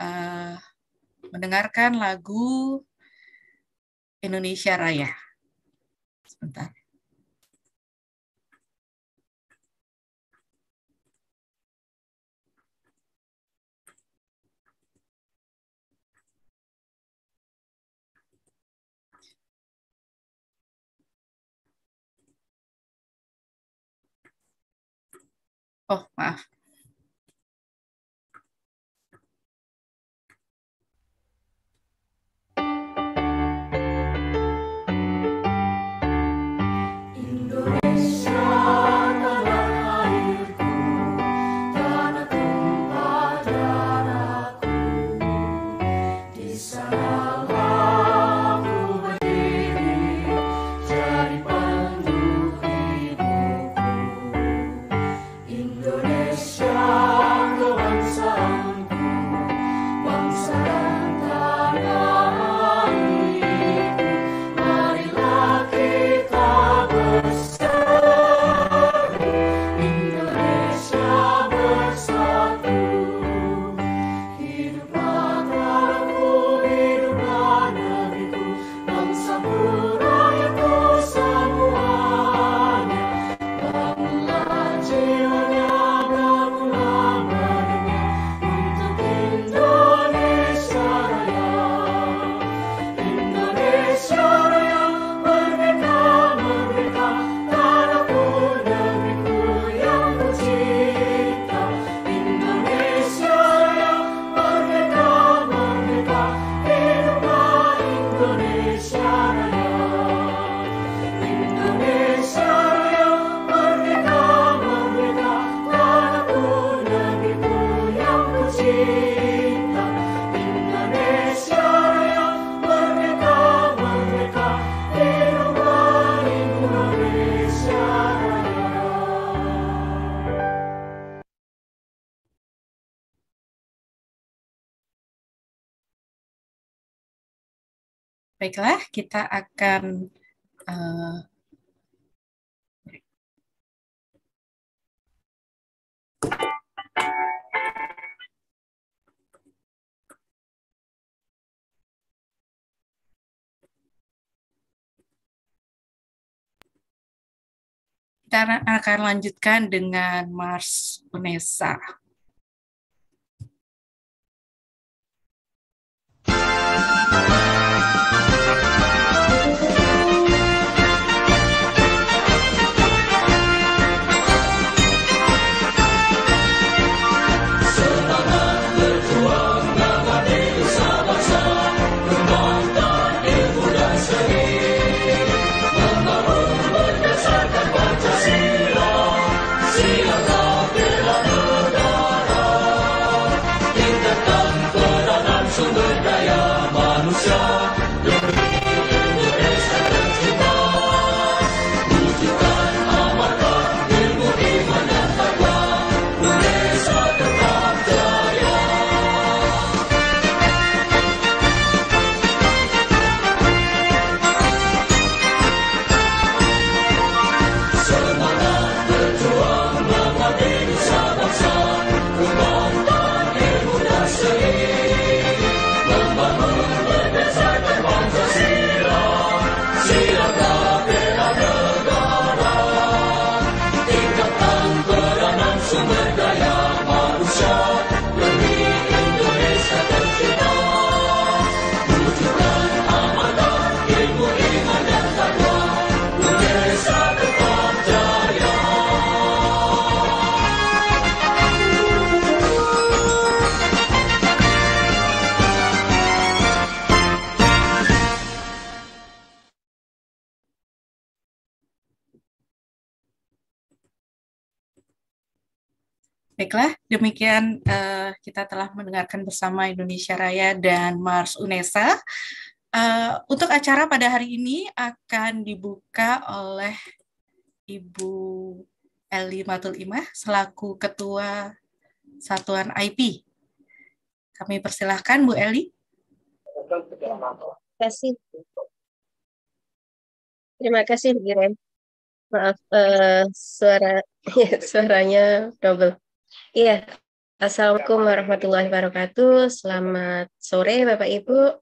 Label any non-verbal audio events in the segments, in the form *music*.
uh, mendengarkan lagu Indonesia Raya. Sebentar. Oh, maaf. Baiklah, kita akan uh, kita akan lanjutkan dengan Mars Unesa. Thank you. Demikian uh, kita telah mendengarkan bersama Indonesia Raya dan Mars UNESA. Uh, untuk acara pada hari ini akan dibuka oleh Ibu Eli Matul Imah selaku Ketua Satuan IP. Kami persilahkan Bu Eli. Terima kasih. Terima kasih, Bu Maaf, uh, suara *laughs* suaranya double. Iya, Assalamualaikum warahmatullahi wabarakatuh. Selamat sore Bapak Ibu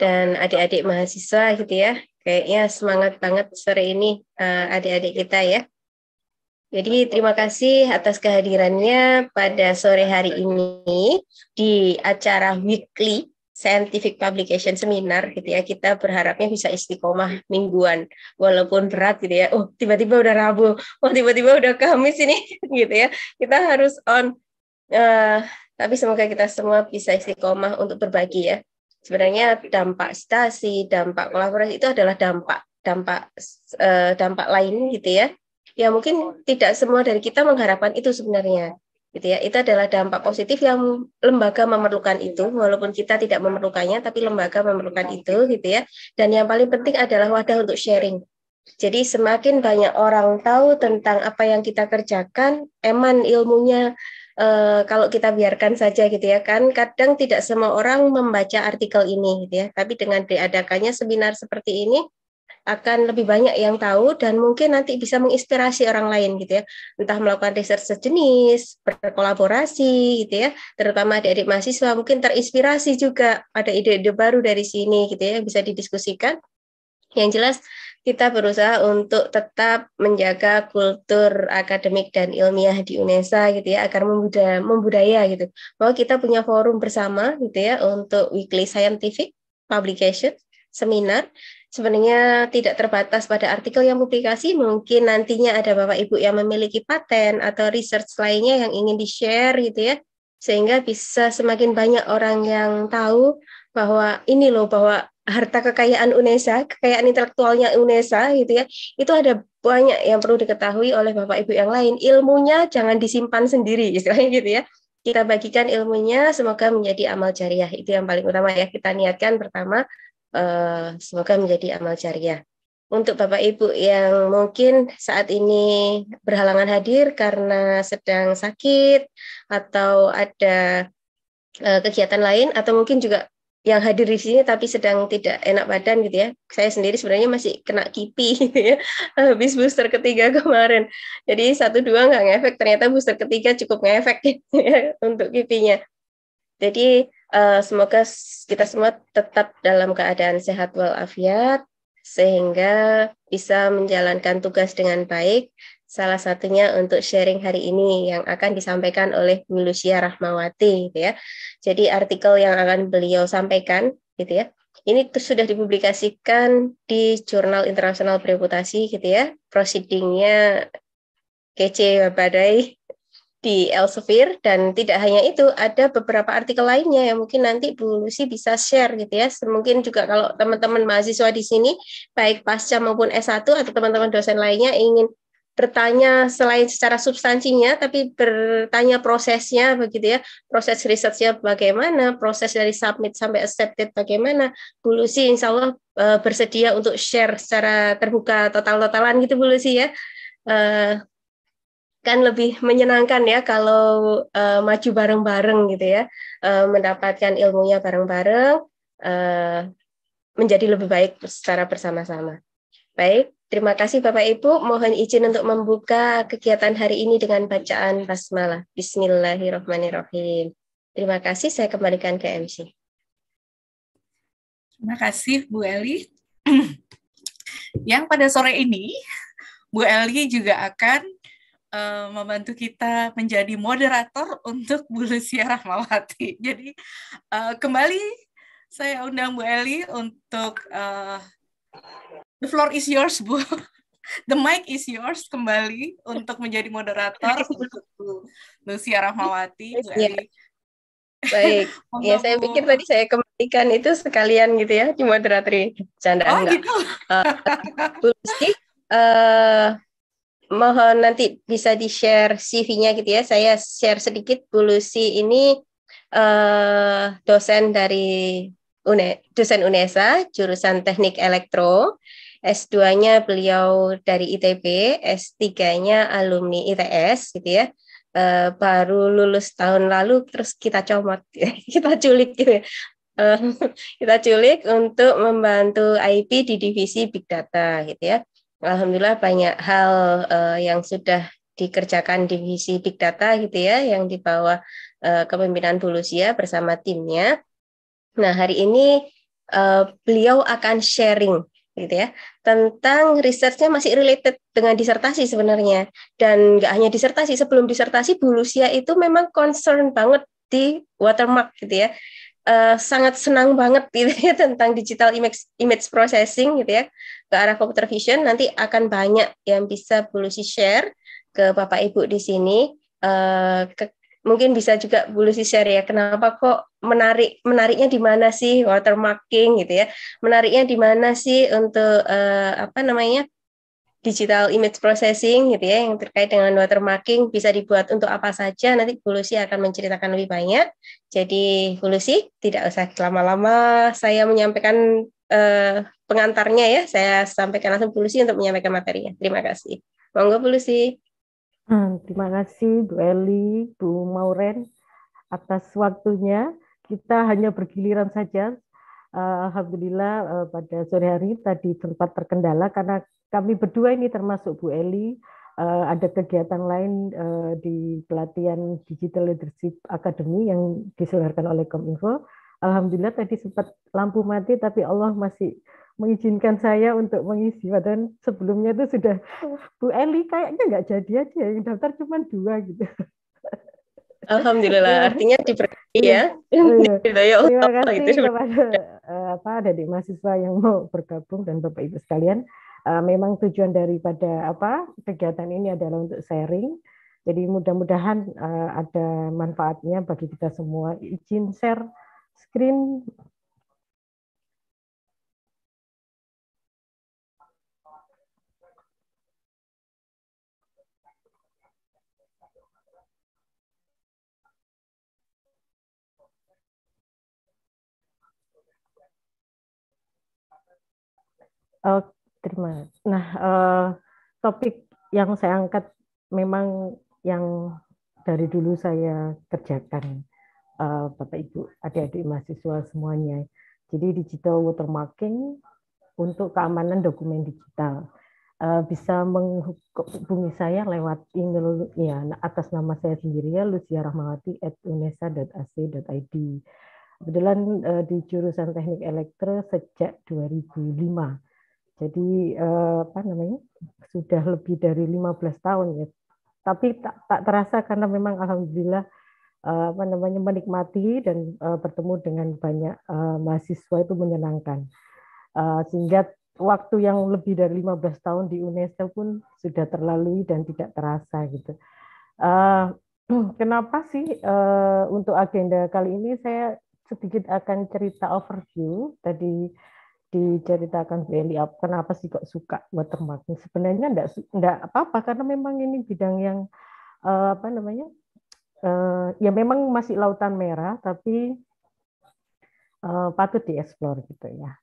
dan adik-adik mahasiswa gitu ya. Kayaknya semangat banget sore ini eh, adik-adik kita ya. Jadi terima kasih atas kehadirannya pada sore hari ini di acara weekly scientific publication seminar gitu ya kita berharapnya bisa istiqomah mingguan walaupun berat gitu ya oh tiba-tiba udah rabu oh tiba-tiba udah kamis ini *laughs* gitu ya kita harus on uh, tapi semoga kita semua bisa istiqomah untuk berbagi ya sebenarnya dampak stasi dampak kolaborasi itu adalah dampak dampak uh, dampak lain gitu ya ya mungkin tidak semua dari kita mengharapkan itu sebenarnya gitu ya. Itu adalah dampak positif yang lembaga memerlukan itu, walaupun kita tidak memerlukannya, tapi lembaga memerlukan itu, gitu ya. Dan yang paling penting adalah wadah untuk sharing. Jadi semakin banyak orang tahu tentang apa yang kita kerjakan, eman ilmunya Uh, kalau kita biarkan saja gitu ya kan kadang tidak semua orang membaca artikel ini gitu ya tapi dengan diadakannya seminar seperti ini akan lebih banyak yang tahu dan mungkin nanti bisa menginspirasi orang lain gitu ya. Entah melakukan riset sejenis, berkolaborasi gitu ya, terutama adik-adik mahasiswa mungkin terinspirasi juga pada ide-ide baru dari sini gitu ya, bisa didiskusikan. Yang jelas kita berusaha untuk tetap menjaga kultur akademik dan ilmiah di UNESA gitu ya agar membudaya, membudaya gitu bahwa kita punya forum bersama gitu ya untuk weekly scientific publication seminar sebenarnya tidak terbatas pada artikel yang publikasi, mungkin nantinya ada Bapak Ibu yang memiliki paten atau research lainnya yang ingin di-share gitu ya, sehingga bisa semakin banyak orang yang tahu bahwa ini loh bahwa harta kekayaan UNESA, kekayaan intelektualnya UNESA gitu ya, itu ada banyak yang perlu diketahui oleh Bapak Ibu yang lain. Ilmunya jangan disimpan sendiri istilahnya gitu ya. Kita bagikan ilmunya, semoga menjadi amal jariah. Itu yang paling utama ya kita niatkan pertama Eh, semoga menjadi amal jariah. Untuk Bapak Ibu yang mungkin saat ini berhalangan hadir karena sedang sakit atau ada eh, kegiatan lain atau mungkin juga yang hadir di sini tapi sedang tidak enak badan gitu ya. Saya sendiri sebenarnya masih kena kipi *laughs* gitu ya. Habis booster ketiga kemarin. Jadi satu dua nggak ngefek, ternyata booster ketiga cukup ngefek *laughs* gitu ya untuk kipinya. Jadi Eh, semoga kita semua tetap dalam keadaan sehat walafiat sehingga bisa menjalankan tugas dengan baik. Salah satunya untuk sharing hari ini yang akan disampaikan oleh Milusia Rahmawati, gitu ya. Jadi artikel yang akan beliau sampaikan, gitu ya. Ini sudah dipublikasikan di Jurnal Internasional reputasi gitu ya. Proceedingnya kece badai di Elsevier dan tidak hanya itu ada beberapa artikel lainnya yang mungkin nanti Bu Lucy bisa share gitu ya mungkin juga kalau teman-teman mahasiswa di sini baik pasca maupun S1 atau teman-teman dosen lainnya ingin bertanya selain secara substansinya tapi bertanya prosesnya begitu ya proses risetnya bagaimana proses dari submit sampai accepted bagaimana Bu Lucy insya Allah eh, bersedia untuk share secara terbuka total-totalan gitu Bu Lucy ya eh, kan lebih menyenangkan ya kalau uh, maju bareng-bareng gitu ya, uh, mendapatkan ilmunya bareng-bareng, uh, menjadi lebih baik secara bersama-sama. Baik, terima kasih Bapak Ibu. Mohon izin untuk membuka kegiatan hari ini dengan bacaan basmalah. Bismillahirrohmanirrohim Terima kasih, saya kembalikan ke MC. Terima kasih Bu Eli. *clears throat* Yang pada sore ini Bu Eli juga akan Eh, membantu kita menjadi moderator untuk Bu Lucia Rahmawati. *laughs* Jadi uh, kembali saya undang Bu Eli untuk uh, the floor is yours Bu. *laughs* The mic is yours kembali untuk menjadi moderator untuk Bu Lucia Rahmawati, Bu ya. Baik, *laughs* ya saya pikir tadi saya kembalikan itu sekalian gitu ya di moderatori canda oh, enggak. Gitu? uh, Bu Lucy, uh, mohon nanti bisa di-share CV-nya gitu ya. Saya share sedikit Bu Lucy ini uh, dosen dari UNE, dosen UNESA jurusan Teknik Elektro. S2-nya beliau dari ITB, S3-nya alumni ITS gitu ya. Eh, baru lulus tahun lalu terus kita comot, *laughs* kita culik gitu ya. Eh, *laughs* kita culik untuk membantu IP di divisi Big Data gitu ya Alhamdulillah banyak hal uh, yang sudah dikerjakan divisi big data gitu ya yang di bawah eh, uh, kepemimpinan Bulusia bersama timnya. Nah, hari ini uh, beliau akan sharing gitu ya tentang risetnya masih related dengan disertasi sebenarnya dan nggak hanya disertasi sebelum disertasi Bulusia itu memang concern banget di watermark gitu ya uh, sangat senang banget *laughs* gitu ya tentang digital image image processing gitu ya ke arah computer vision nanti akan banyak yang bisa Bulusi share ke Bapak Ibu di sini uh, ke, mungkin bisa juga Bulusi share ya kenapa kok menarik menariknya di mana sih watermarking gitu ya menariknya di mana sih untuk uh, apa namanya digital image processing gitu ya yang terkait dengan watermarking bisa dibuat untuk apa saja nanti Bu akan menceritakan lebih banyak. Jadi Bu tidak usah lama-lama saya menyampaikan uh, pengantarnya ya. Saya sampaikan langsung Bu untuk menyampaikan materinya. Terima kasih. Monggo Bu Hmm, terima kasih Bu Eli, Bu Mauren atas waktunya. Kita hanya bergiliran saja. Eh, Alhamdulillah eh, pada sore hari tadi sempat terkendala karena kami berdua ini termasuk Bu Eli eh, ada kegiatan lain eh, di pelatihan Digital Leadership Academy yang diselenggarakan oleh Kominfo. Alhamdulillah tadi sempat lampu mati tapi Allah masih mengizinkan saya untuk mengisi padahal sebelumnya itu sudah Bu Eli kayaknya nggak jadi aja yang daftar cuma dua gitu. Alhamdulillah, iya. artinya diberkati iya. ya. Iya. *laughs* ya, ya Terima kasih kepada eh, apa ada di mahasiswa yang mau bergabung dan Bapak Ibu sekalian. Eh, memang tujuan daripada apa kegiatan ini adalah untuk sharing. Jadi mudah-mudahan eh, ada manfaatnya bagi kita semua. Izin share screen. Oke terima. Nah, uh, topik yang saya angkat memang yang dari dulu saya kerjakan, uh, Bapak Ibu, adik-adik mahasiswa semuanya. Jadi digital watermarking untuk keamanan dokumen digital. uh, bisa menghubungi saya lewat email ya atas nama saya sendiri ya Lucia Rahmawati at unesa.ac.id. Kebetulan uh, di jurusan teknik elektro sejak 2005 jadi eh, apa namanya? sudah lebih dari 15 tahun ya. Tapi tak, tak terasa karena memang alhamdulillah eh, apa namanya menikmati dan eh, bertemu dengan banyak eh, mahasiswa itu menyenangkan. sehingga waktu yang lebih dari 15 tahun di UNESCO pun sudah terlalui dan tidak terasa gitu. *clears throat* kenapa sih untuk agenda kali ini saya sedikit akan cerita overview tadi diceritakan beliau kenapa sih kok suka watermark sebenarnya enggak enggak apa-apa karena memang ini bidang yang uh, apa namanya uh, ya memang masih lautan merah tapi uh, patut dieksplor gitu ya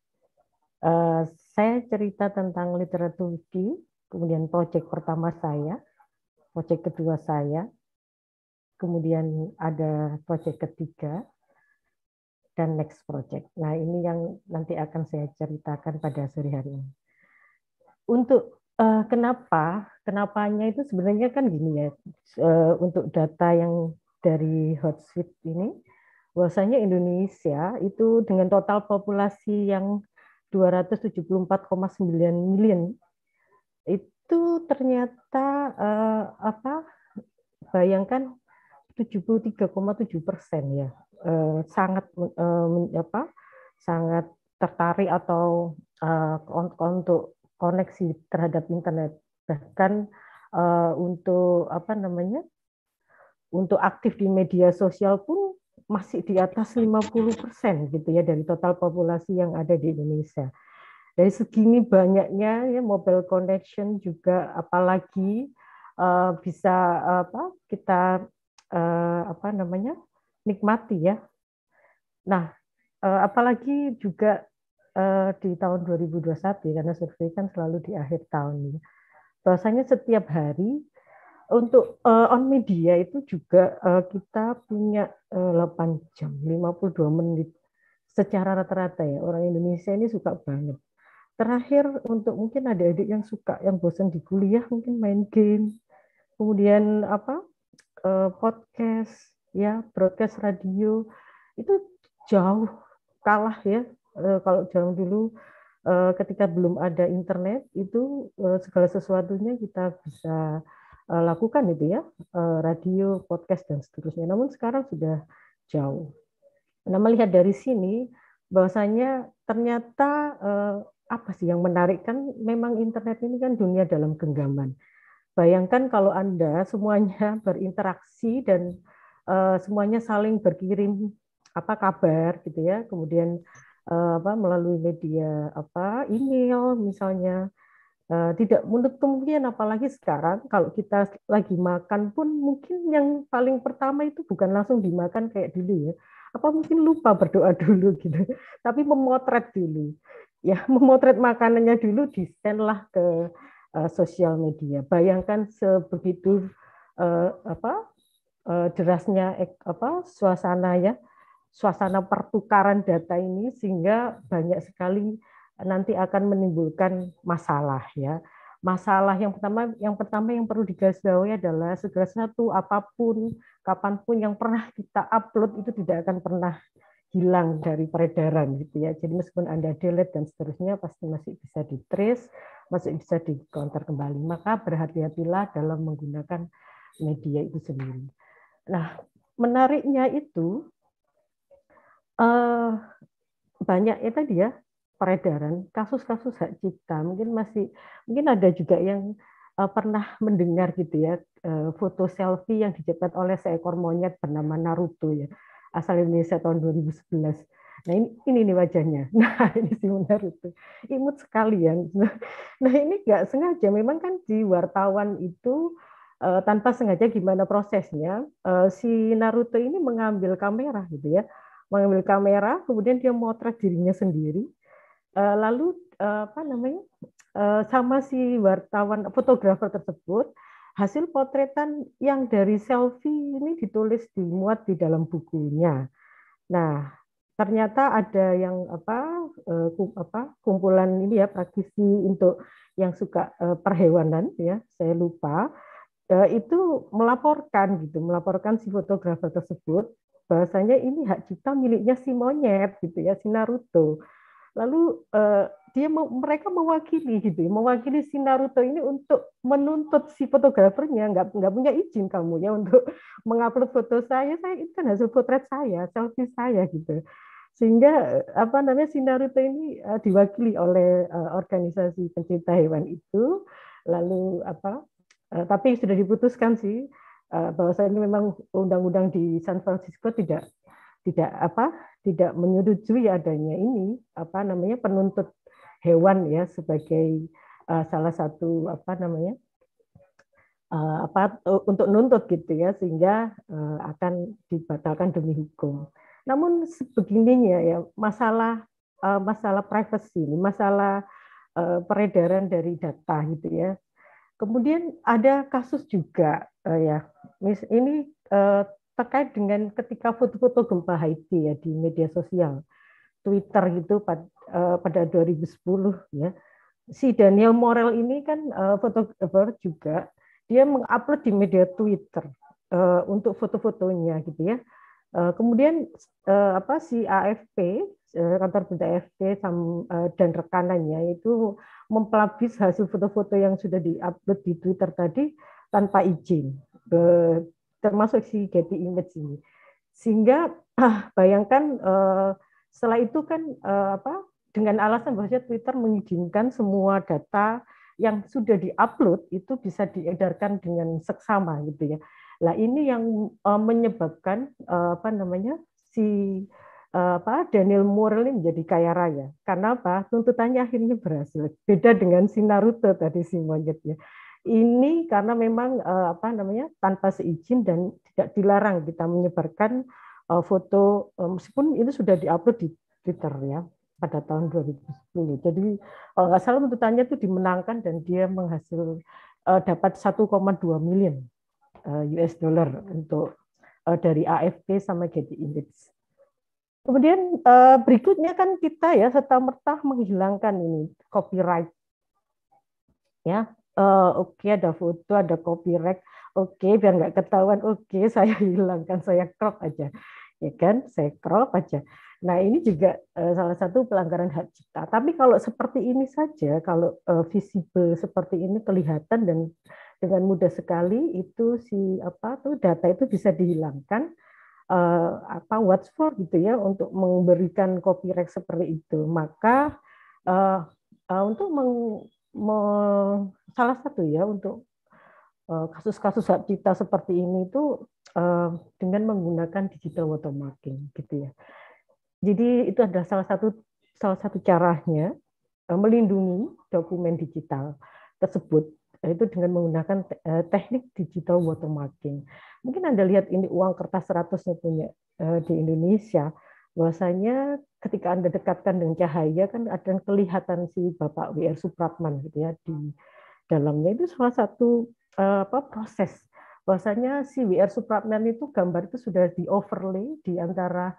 uh, saya cerita tentang literatur di kemudian proyek pertama saya proyek kedua saya kemudian ada proyek ketiga dan next project. Nah, ini yang nanti akan saya ceritakan pada sore hari ini. Untuk uh, kenapa, kenapanya itu sebenarnya kan gini ya, uh, untuk data yang dari Hotsuite ini, bahwasanya Indonesia itu dengan total populasi yang 274,9 million itu ternyata uh, apa bayangkan 73,7 persen ya eh, sangat eh, apa sangat tertarik atau eh, untuk koneksi terhadap internet bahkan eh, untuk apa namanya untuk aktif di media sosial pun masih di atas 50% gitu ya dari total populasi yang ada di Indonesia. Dari segini banyaknya ya mobile connection juga apalagi uh, bisa apa kita uh, apa namanya nikmati ya. Nah, eh, apalagi juga eh, di tahun 2021 ya, karena survei kan selalu di akhir tahun. Ya. Bahwasanya setiap hari untuk eh, on media itu juga kita punya 8 jam 52 menit secara rata-rata ya orang Indonesia ini suka banget. Terakhir untuk mungkin adik-adik yang suka yang bosan di kuliah mungkin main game, kemudian apa podcast ya broadcast radio itu jauh kalah ya e, kalau jauh dulu e, ketika belum ada internet itu e, segala sesuatunya kita bisa e, lakukan itu ya e, radio podcast dan seterusnya namun sekarang sudah jauh nah melihat dari sini bahwasanya ternyata e, apa sih yang menarik kan memang internet ini kan dunia dalam genggaman bayangkan kalau anda semuanya *laughs* berinteraksi dan Eh, semuanya saling berkirim apa kabar gitu ya kemudian eh, apa melalui media apa email misalnya eh, tidak menutup kemungkinan apalagi sekarang kalau kita lagi makan pun mungkin yang paling pertama itu bukan langsung dimakan kayak dulu ya apa mungkin lupa berdoa *laughs* dulu gitu tapi memotret dulu ya *laughs* memotret makanannya dulu di lah ke uh, sosial media bayangkan sebegitu uh, apa Eh, derasnya apa suasana ya suasana pertukaran data ini sehingga banyak sekali nanti akan menimbulkan masalah ya masalah yang pertama yang pertama yang perlu digarisbawahi adalah segala sesuatu apapun kapanpun yang pernah kita upload itu tidak akan pernah hilang dari peredaran gitu ya. Jadi meskipun Anda delete dan seterusnya pasti masih bisa ditrace, masih bisa dikonter kembali. Maka berhati-hatilah dalam menggunakan media itu sendiri. Nah, menariknya itu eh, banyak ya tadi ya peredaran kasus-kasus hak cipta mungkin masih mungkin ada juga yang uh, pernah mendengar gitu ya uh, foto selfie yang dicetak oleh seekor monyet bernama Naruto ya asal Indonesia tahun 2011. Nah ini, ini nih wajahnya. *laughs* Nah ini si Naruto. Imut sekali ya. Nah ini nggak sengaja. Memang kan di wartawan itu uh, tanpa sengaja gimana prosesnya uh, si Naruto ini mengambil kamera gitu ya mengambil kamera kemudian dia motret dirinya sendiri uh, lalu uh, apa namanya uh, sama si wartawan fotografer tersebut hasil potretan yang dari selfie ini ditulis dimuat di dalam bukunya nah ternyata ada yang apa apa kumpulan ini ya praktisi untuk yang suka perhewanan ya saya lupa Eh, itu melaporkan gitu, melaporkan si fotografer tersebut bahasanya ini hak cipta miliknya si monyet gitu ya, si Naruto. Lalu eh, dia mereka mewakili gitu, ya, mewakili si Naruto ini untuk menuntut si fotografernya nggak nggak punya izin kamu ya untuk *laughs* mengupload foto saya, saya itu kan hasil potret saya, selfie saya gitu sehingga eh, apa namanya si Naruto ini uh, diwakili oleh uh, organisasi pencinta hewan itu lalu apa Eh, tapi sudah diputuskan sih eh, bahwasanya memang undang-undang di San Francisco tidak tidak apa tidak menyetujui adanya ini apa namanya penuntut hewan ya sebagai uh, salah satu apa namanya uh, apa untuk nuntut gitu ya sehingga uh, akan dibatalkan demi hukum. Namun sebegininya ya masalah uh, masalah privasi ini masalah uh, peredaran dari data gitu ya Kemudian ada kasus juga uh, ya, mis ini uh, terkait dengan ketika foto-foto gempa Haiti ya di media sosial, Twitter gitu pad, uh, pada 2010 ya. Si Daniel Morel ini kan uh, fotografer juga, dia mengupload di media Twitter uh, untuk foto-fotonya gitu ya. Eh, kemudian eh, apa si AFP eh, kantor berita AFP dan rekanannya itu mempublish hasil foto-foto yang sudah diupload di Twitter tadi tanpa izin, termasuk si Getty Images, ini. Sehingga ah, bayangkan setelah itu kan apa dengan alasan bahwa Twitter mengizinkan semua data yang sudah diupload itu bisa diedarkan dengan seksama gitu ya. Nah, ini yang uh, menyebabkan uh, apa namanya si uh, apa Daniel Moore ini menjadi kaya raya. Karena apa? Tuntutannya akhirnya berhasil. Beda dengan si Naruto tadi si monyet ya. Ini karena memang uh, apa namanya tanpa seizin dan tidak dilarang kita menyebarkan uh, foto uh, meskipun itu sudah diupload di Twitter ya pada tahun 2010. Jadi kalau nggak salah tuntutannya itu dimenangkan dan dia menghasil dapat 1,2 miliar Eh, US dollar hmm. untuk eh, dari AFP sama Getty Index. Kemudian eh, berikutnya kan kita ya serta merta menghilangkan ini copyright. Ya, oke okay, ada foto, ada copyright. Oke, okay, biar nggak ketahuan. Oke, okay, *laughs* saya hilangkan, saya crop aja. Ya kan, saya crop aja. Nah, ini juga salah satu pelanggaran hak cipta. Tapi kalau seperti ini saja, kalau visible seperti ini kelihatan dan dengan mudah sekali itu si apa tuh data itu bisa dihilangkan uh, apa what's for gitu ya untuk memberikan copyright seperti itu maka uh, untuk meng, meng, salah satu ya untuk kasus-kasus hak cipta seperti ini itu dengan menggunakan digital watermarking gitu ya. Jadi itu adalah salah satu salah satu caranya melindungi dokumen digital tersebut itu dengan menggunakan eh, teknik digital watermarking. Mungkin Anda lihat ini uang kertas 100 yang punya eh, di Indonesia, bahwasanya ketika Anda dekatkan dengan cahaya kan ada kelihatan si Bapak W.R. Supratman gitu ya di dalamnya itu salah satu eh, apa proses bahwasanya si W.R. Supratman itu gambar itu sudah di overlay di antara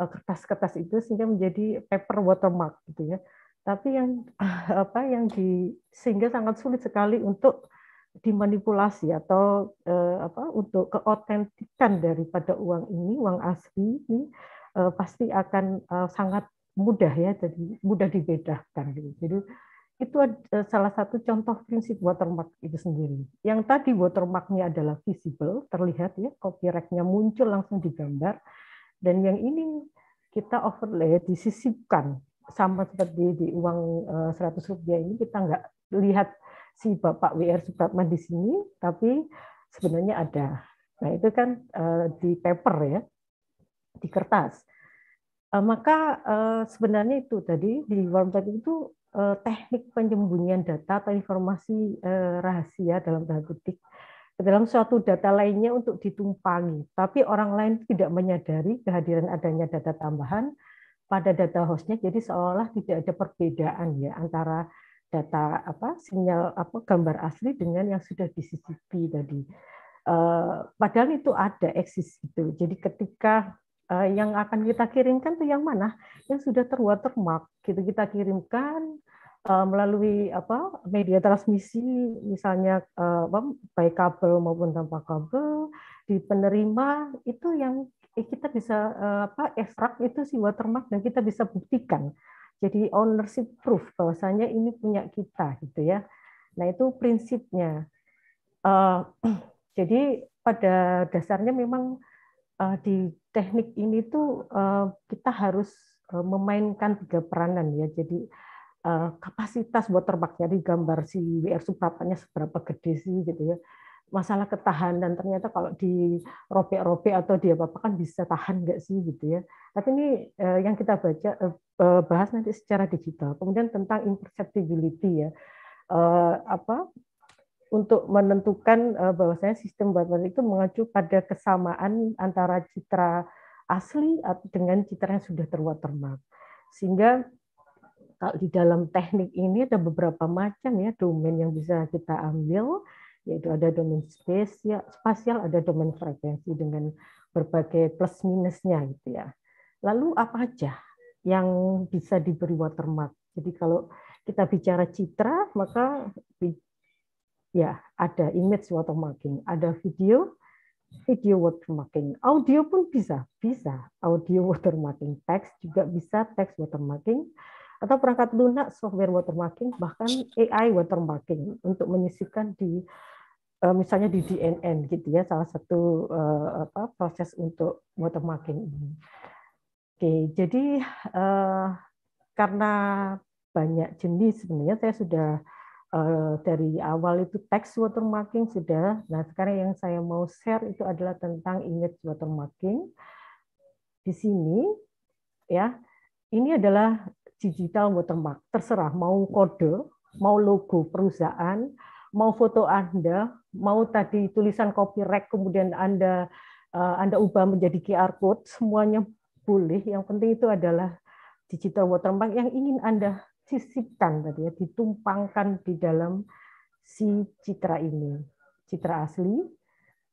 kertas-kertas itu sehingga menjadi paper watermark gitu ya tapi yang *laughs* apa yang di sehingga sangat sulit sekali untuk dimanipulasi atau eh, apa untuk keotentikan daripada uang ini uang asli ini eh, pasti akan eh, sangat mudah ya jadi mudah dibedakan gitu. jadi itu eh, salah satu contoh prinsip watermark itu sendiri yang tadi watermarknya adalah visible terlihat ya copyrightnya muncul langsung digambar dan yang ini kita overlay disisipkan sama seperti di uang eh, seratus rupiah ini kita nggak lihat si Bapak WR Supratman di sini, tapi sebenarnya ada. Nah itu kan eh, di paper ya, di kertas. Eh, maka sebenarnya itu tadi di warm tadi itu teknik penyembunyian data atau informasi rahasia dalam tanda kutip dalam suatu data lainnya untuk ditumpangi, tapi orang lain tidak menyadari kehadiran adanya data tambahan pada data hostnya jadi seolah tidak ada perbedaan ya antara data apa sinyal apa gambar asli dengan yang sudah di CCTV tadi eh, padahal itu ada eksis itu jadi ketika eh, yang akan kita kirimkan tuh yang mana yang sudah terwatermark gitu kita kirimkan eh, melalui apa media transmisi misalnya baik kabel maupun tanpa kabel di penerima itu yang eh, kita bisa eh, apa ekstrak itu si watermark dan kita bisa buktikan. Jadi ownership proof bahwasanya ini punya kita gitu ya. Nah itu prinsipnya. Uh, *clears throat* jadi pada dasarnya memang uh, di teknik ini tuh uh, kita harus uh, memainkan tiga peranan ya. Jadi kapasitas watermarknya di gambar si WR Supratanya seberapa gede sih gitu ya masalah ketahanan ternyata kalau di robek robek atau di apa kan bisa tahan nggak sih gitu ya tapi ini eh, yang kita baca eh, eh, bahas nanti secara digital kemudian tentang imperceptibility ya apa untuk menentukan bahwasanya sistem barter itu mengacu pada kesamaan antara citra asli atau dengan citra yang sudah terwatermark sehingga kalau di dalam teknik ini ada beberapa macam ya domain yang bisa kita ambil yaitu ada domain spesial, spasial, ada domain frekuensi dengan berbagai plus minusnya gitu ya. Lalu apa aja yang bisa diberi watermark? Jadi kalau kita bicara citra, maka ya ada image watermarking, ada video, video watermarking, audio pun bisa, bisa audio watermarking, teks juga bisa teks watermarking, atau perangkat lunak software watermarking bahkan AI watermarking untuk menyisipkan di Eh, misalnya di DNN gitu ya salah satu uh, apa, proses untuk watermarking ini. Oke, jadi uh, karena banyak jenis sebenarnya saya sudah uh, dari awal itu text watermarking sudah. Nah sekarang yang saya mau share itu adalah tentang image watermarking. Di sini ya ini adalah digital watermark. Terserah mau kode, mau logo perusahaan, mau foto Anda, mau tadi tulisan copyright kemudian Anda eh, Anda ubah menjadi QR code, semuanya boleh. Yang penting itu adalah digital watermark yang ingin Anda sisipkan tadi ya, ditumpangkan di dalam si citra ini, citra asli.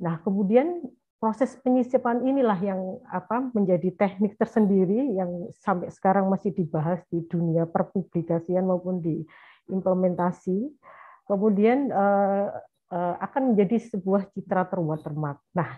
Nah, kemudian proses penyisipan inilah yang apa menjadi teknik tersendiri yang sampai sekarang masih dibahas di dunia perpublikasian maupun di implementasi. Kemudian eh, Eh, akan menjadi sebuah citra terwatermark. Nah,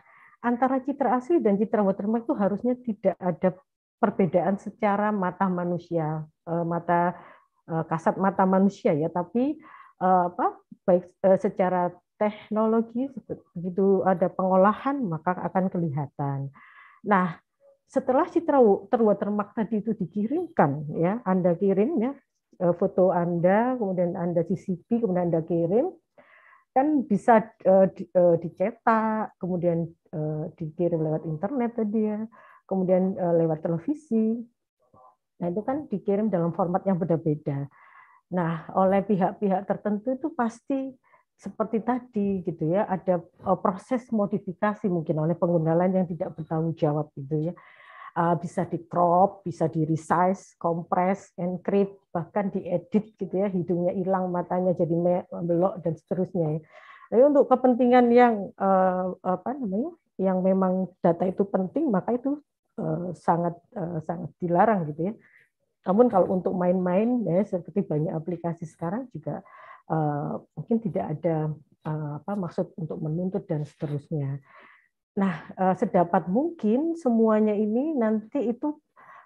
antara citra asli dan citra watermark itu harusnya tidak ada perbedaan secara mata manusia, eh, mata eh, kasat mata manusia ya, tapi apa baik secara teknologi begitu ada pengolahan maka akan kelihatan. Nah, setelah citra terwatermark tadi itu dikirimkan ya, Anda kirim ya foto Anda, kemudian Anda CCP, kemudian Anda kirim, kan bisa uh, di, uh, dicetak, kemudian uh, dikirim lewat internet tadi ya, kemudian uh, lewat televisi. Nah itu kan dikirim dalam format yang beda beda Nah oleh pihak-pihak tertentu itu pasti seperti tadi gitu ya, ada proses modifikasi mungkin oleh pengguna lain yang tidak bertanggung jawab gitu ya uh, bisa di crop, bisa di resize, compress, encrypt, bahkan diedit gitu ya, hidungnya hilang, matanya jadi belok dan seterusnya. Ya. Tapi untuk kepentingan yang uh, apa namanya, yang memang data itu penting, maka itu uh, sangat uh, sangat dilarang gitu ya. Namun kalau untuk main-main ya seperti banyak aplikasi sekarang juga uh, mungkin tidak ada uh, apa maksud untuk menuntut dan seterusnya. Nah, eh, sedapat mungkin semuanya ini nanti itu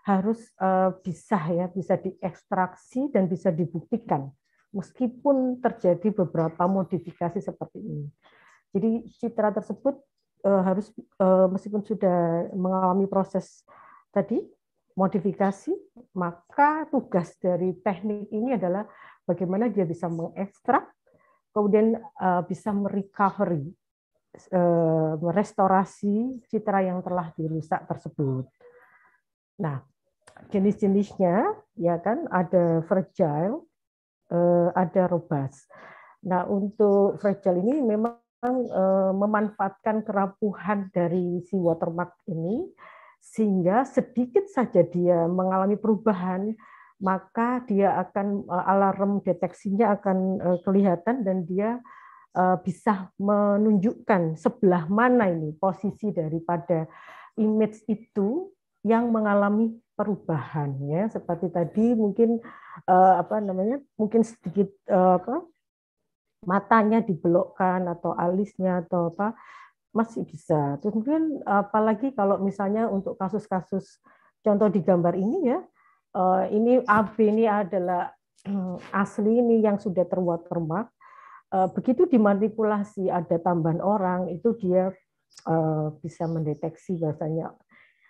harus eh, bisa ya, bisa diekstraksi dan bisa dibuktikan meskipun terjadi beberapa modifikasi seperti ini. Jadi citra tersebut eh, harus meskipun sudah mengalami proses tadi modifikasi, maka tugas dari teknik ini adalah bagaimana dia bisa mengekstrak, kemudian bisa merecovery Eh, merestorasi citra yang telah dirusak tersebut. Nah, jenis-jenisnya ya kan ada fragile, eh, ada robust. Nah, untuk fragile ini memang eh, memanfaatkan kerapuhan dari si watermark ini sehingga sedikit saja dia mengalami perubahan maka dia akan alarm deteksinya akan kelihatan dan dia Eh, bisa menunjukkan sebelah mana ini posisi daripada image itu yang mengalami perubahan ya seperti tadi mungkin eh, apa namanya mungkin sedikit eh, apa matanya dibelokkan atau alisnya atau apa masih bisa terus mungkin apalagi kalau misalnya untuk kasus-kasus contoh di gambar ini ya ini AB ini adalah *clears throat* asli ini yang sudah terbuat termak Eh, begitu dimanipulasi ada tambahan orang itu dia eh, bisa mendeteksi bahasanya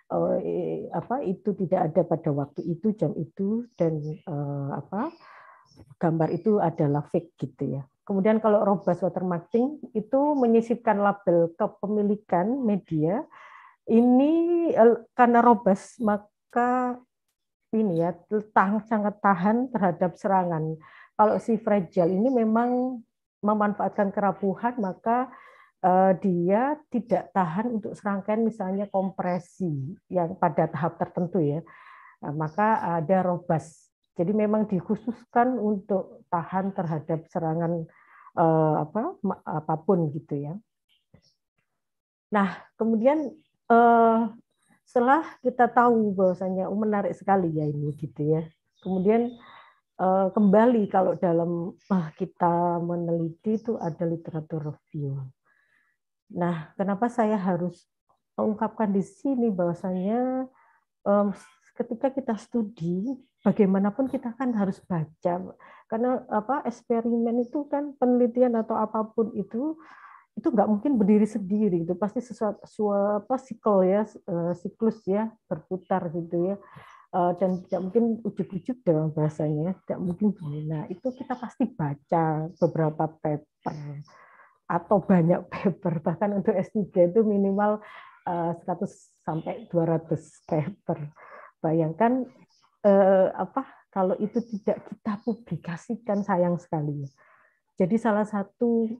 eh, apa itu tidak ada pada waktu itu jam itu dan apa gambar itu adalah fake gitu ya. Kemudian kalau robust watermarking itu menyisipkan label kepemilikan media ini karena robust maka ini ya tahan, sangat tahan terhadap serangan. Kalau si fragile ini memang memanfaatkan kerapuhan maka eh, dia tidak tahan untuk serangkaian misalnya kompresi yang pada tahap tertentu ya eh, maka ada robas jadi memang dikhususkan untuk tahan terhadap serangan uh, apa apapun gitu ya nah kemudian uh, setelah kita tahu bahwasanya oh, menarik sekali ya ini gitu ya kemudian Eh, kembali kalau dalam uh, kita meneliti itu ada literatur review. Nah, kenapa saya harus mengungkapkan di sini bahwasanya um, ketika kita studi bagaimanapun kita kan harus baca karena apa eksperimen itu kan penelitian atau apapun itu itu nggak mungkin berdiri sendiri itu pasti sesuatu, sesuatu apa siklus ya eh, siklus ya berputar gitu ya Eh, dan tidak mungkin ujuk-ujuk dalam bahasanya, tidak mungkin Nah Itu kita pasti baca beberapa paper atau banyak *laughs* paper. Bahkan untuk S3 itu minimal 100 eh, sampai 200 paper. Bayangkan eh, apa kalau itu tidak kita publikasikan sayang sekali. Jadi salah satu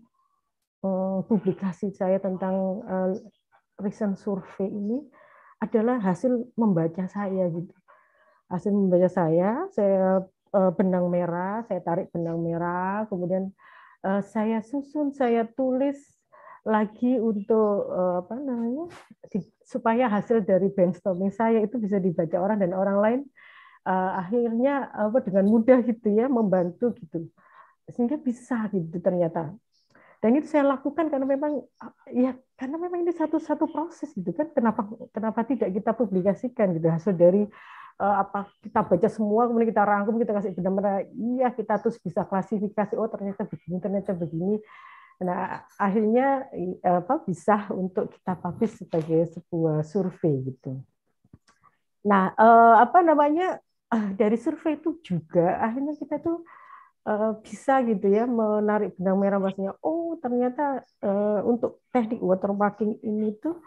publikasi saya tentang recent survey ini adalah hasil membaca saya gitu hasil membaca saya, saya eh, benang merah, saya tarik benang merah, kemudian eh, saya susun, saya tulis lagi untuk eh, apa namanya supaya hasil dari brainstorming saya itu bisa dibaca orang dan orang lain akhirnya apa dengan mudah gitu ya membantu gitu sehingga bisa gitu ternyata dan itu saya lakukan karena memang ya karena memang ini satu-satu proses gitu kan kenapa kenapa tidak kita publikasikan gitu hasil dari uh, apa kita baca semua kemudian kita rangkum kita kasih benar-benar iya kita terus bisa klasifikasi oh ternyata begini ternyata begini nah akhirnya apa bisa untuk kita publish sebagai sebuah survei gitu nah uh, apa namanya uh, dari survei itu juga akhirnya kita tuh bisa gitu ya menarik benang merah maksudnya oh ternyata uh, untuk teknik watermarking ini tuh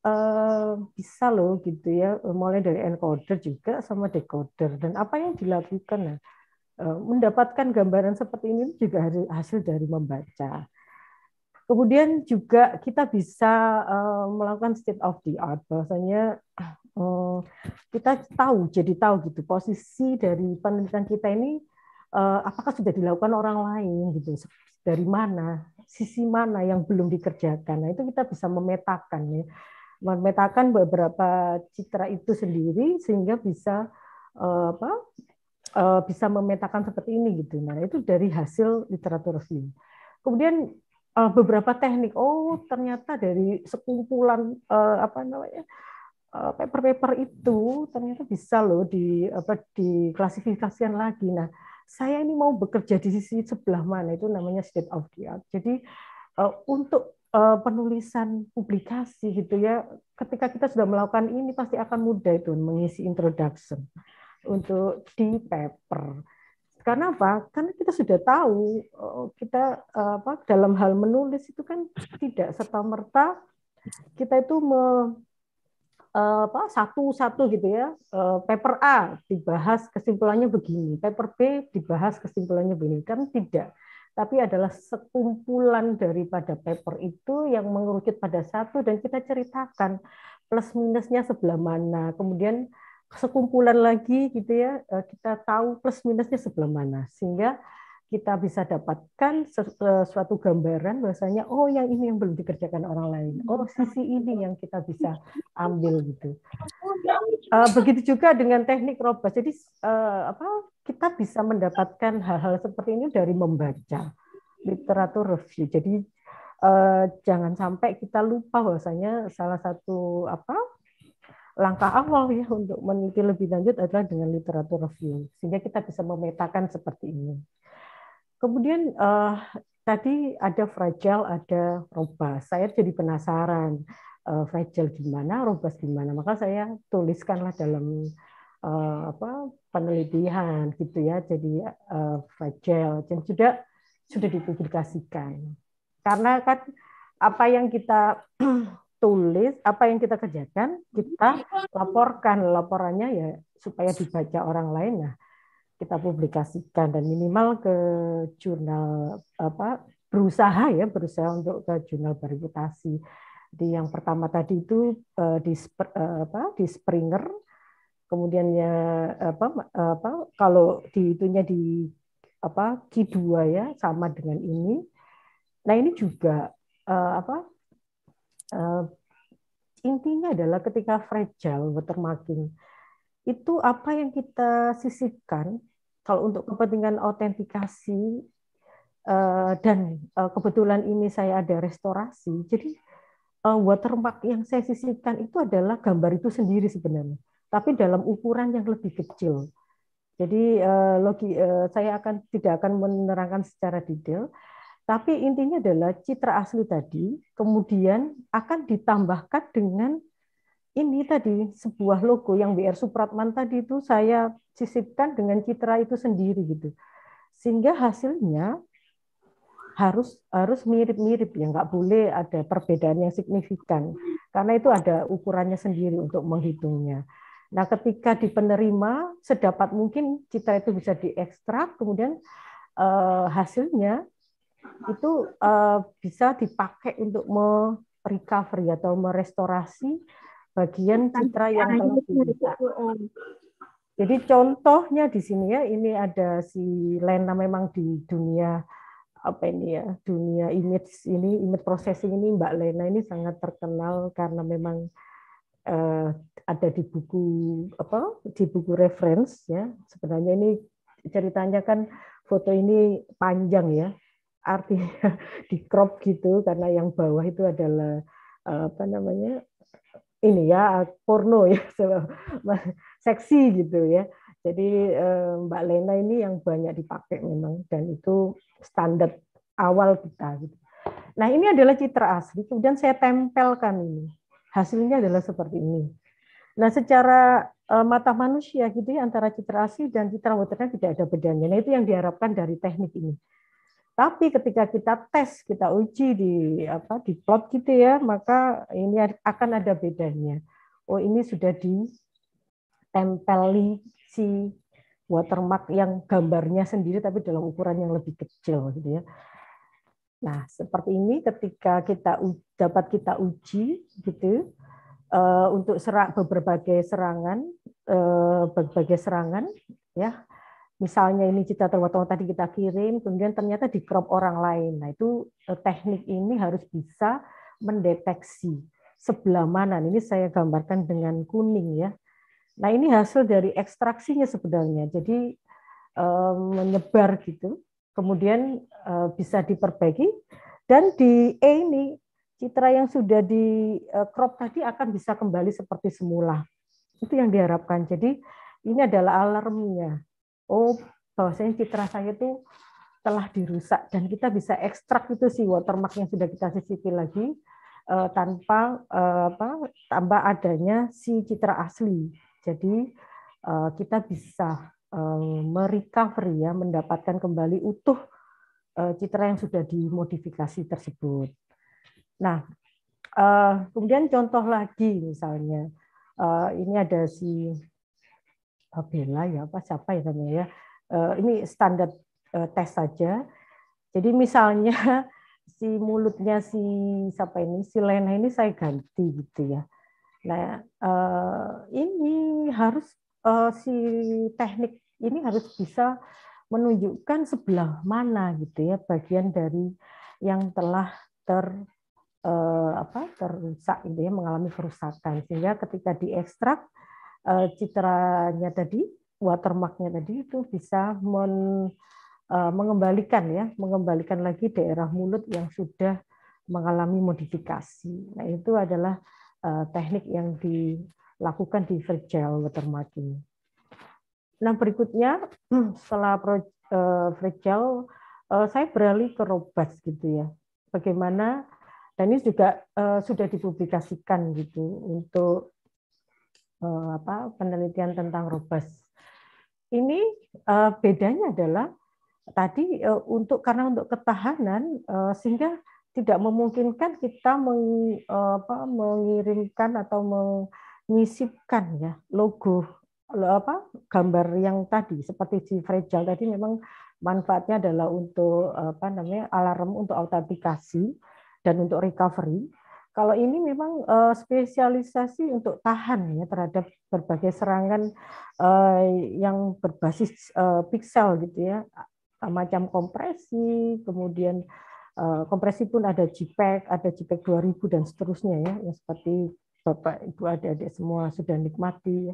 Eh, bisa loh gitu ya eh, mulai dari encoder juga sama decoder dan apa yang dilakukan nah, eh, mendapatkan gambaran seperti ini juga hasil dari membaca kemudian juga kita bisa melakukan state of the art bahwasanya kita tahu jadi tahu gitu posisi dari penelitian kita ini apakah sudah dilakukan orang lain gitu dari mana sisi mana yang belum dikerjakan nah itu kita bisa memetakan ya memetakan beberapa citra itu sendiri sehingga bisa eh, apa eh, bisa memetakan seperti ini gitu. Nah itu dari hasil literatur resmi. Kemudian eh, beberapa teknik. Oh ternyata dari sekumpulan uh, apa namanya paper-paper itu ternyata bisa loh di apa diklasifikasikan lagi. Nah, saya ini mau bekerja di sisi sebelah mana itu namanya state of the art. Jadi untuk Eh, penulisan publikasi gitu ya ketika kita sudah melakukan ini pasti akan mudah itu mengisi introduction untuk di paper karena apa karena kita sudah tahu eh, kita eh, apa dalam hal menulis itu kan tidak serta merta kita itu me, apa satu-satu gitu ya paper A dibahas kesimpulannya begini paper B dibahas kesimpulannya begini kan tidak tapi adalah sekumpulan daripada paper itu yang mengerucut pada satu dan kita ceritakan plus minusnya sebelah mana. Kemudian sekumpulan lagi gitu ya, e, kita tahu plus minusnya sebelah mana. Sehingga kita bisa dapatkan e, suatu gambaran bahwasanya oh yang ini yang belum dikerjakan orang lain oh sisi ini yang kita bisa ambil gitu e, begitu juga dengan teknik robas. jadi apa kita bisa mendapatkan hal-hal seperti ini dari membaca literatur review. Jadi eh, jangan sampai kita lupa bahwasanya salah satu apa langkah awal ya untuk meneliti lebih lanjut adalah dengan literatur review sehingga kita bisa memetakan seperti ini. Kemudian eh, tadi ada fragile, ada robust. Saya jadi penasaran eh, fragile gimana, robust gimana. Maka saya tuliskanlah dalam uh, apa penelitian gitu ya jadi uh, eh, fragile dan sudah sudah dipublikasikan karena kan apa yang kita *clears throat* tulis apa yang kita kerjakan kita laporkan laporannya ya supaya dibaca orang lain nah kita publikasikan dan minimal ke jurnal apa berusaha ya berusaha untuk ke jurnal berikutasi di yang pertama tadi itu eh, di apa di Springer kemudiannya apa apa kalau di itunya di apa Q2 ya sama dengan ini. Nah, ini juga uh, apa uh, intinya adalah ketika fragile watermarking itu apa yang kita sisihkan kalau untuk kepentingan autentikasi uh, dan uh, kebetulan ini saya ada restorasi. Jadi uh, watermark yang saya sisihkan itu adalah gambar itu sendiri sebenarnya tapi dalam ukuran yang lebih kecil. Jadi eh, logi, eh, saya akan tidak akan menerangkan secara detail, tapi intinya adalah citra asli tadi kemudian akan ditambahkan dengan ini tadi sebuah logo yang BR Supratman tadi itu saya sisipkan dengan citra itu sendiri gitu. Sehingga hasilnya harus harus mirip-mirip ya nggak boleh ada perbedaan yang signifikan karena itu ada ukurannya sendiri untuk menghitungnya. Nah, ketika di penerima sedapat mungkin citra itu bisa diekstrak, kemudian eh, hasilnya itu eh, bisa dipakai untuk merecovery atau merestorasi bagian nah, citra yang telah Jadi contohnya di sini ya, ini ada si Lena memang di dunia apa ini ya, dunia image ini, image processing ini Mbak Lena ini sangat terkenal karena memang Eh, ada di buku apa di buku reference ya sebenarnya ini ceritanya kan foto ini panjang ya artinya *laughs* di crop gitu karena yang bawah itu adalah eh, apa namanya ini ya porno ya *laughs* seksi gitu ya jadi eh, Mbak Lena ini yang banyak dipakai memang dan itu standar awal kita gitu. Nah ini adalah citra asli kemudian saya tempelkan ini hasilnya adalah seperti ini. Nah, secara eh, mata manusia gitu ya antara citra asli dan citra waternya tidak ada bedanya. Nah, itu yang diharapkan dari teknik ini. Tapi ketika kita tes, kita uji di apa di plot gitu ya, maka ini akan ada bedanya. Oh, ini sudah ditempeli si watermark yang gambarnya sendiri tapi dalam ukuran yang lebih kecil gitu ya. Nah, seperti ini ketika kita dapat kita uji gitu eh, untuk serak berbagai serangan eh, berbagai serangan ya. Misalnya ini cita terwotong tadi kita kirim, kemudian ternyata di crop orang lain. Nah, itu eh, teknik ini harus bisa mendeteksi sebelah mana. Nah, ini saya gambarkan dengan kuning ya. Nah, ini hasil dari ekstraksinya sebenarnya. Jadi menyebar gitu kemudian eh, bisa diperbaiki dan di E ini citra yang sudah di eh, crop tadi akan bisa kembali seperti semula. Itu yang diharapkan. Jadi ini adalah alarmnya. Oh, bahwasanya citra saya itu telah dirusak dan kita bisa ekstrak itu si watermark yang sudah kita sisipi lagi eh, tanpa apa tambah adanya si citra asli. Jadi kita bisa Eh, merecovery ya mendapatkan kembali utuh eh, citra yang sudah dimodifikasi tersebut. Nah, eh, kemudian contoh lagi misalnya ini ada si Bella ya apa siapa ya namanya ya. Ini standar tes saja. Jadi misalnya *laughs* si mulutnya si siapa ini si Lena ini saya ganti gitu ya. Nah, ini harus Eh, si teknik ini harus bisa menunjukkan sebelah mana gitu ya bagian dari yang telah ter eh, apa terrusak gitu ya mengalami kerusakan sehingga ketika diekstrak eh, citranya tadi watermarknya tadi itu bisa men, mengembalikan ya mengembalikan lagi daerah mulut yang sudah mengalami modifikasi nah itu adalah teknik yang di lakukan di fragile watermarking. Nah berikutnya *clears throat* setelah eh, fragile, eh, saya beralih ke robust gitu ya. Bagaimana dan ini juga eh, sudah dipublikasikan gitu untuk apa penelitian tentang robust. Ini bedanya adalah tadi untuk karena untuk ketahanan sehingga tidak memungkinkan kita meng, apa, mengirimkan atau meng, menyisipkan ya logo apa gambar yang tadi seperti si fragile tadi memang manfaatnya adalah untuk apa namanya alarm untuk autentikasi dan untuk recovery. Kalau ini memang uh, spesialisasi untuk tahan ya terhadap berbagai serangan uh, yang berbasis uh, eh, pixel gitu ya, macam kompresi, kemudian kompresi pun ada JPEG, ada JPEG 2000 dan seterusnya ya, yang seperti Bapak Ibu adik-adik semua sudah nikmati.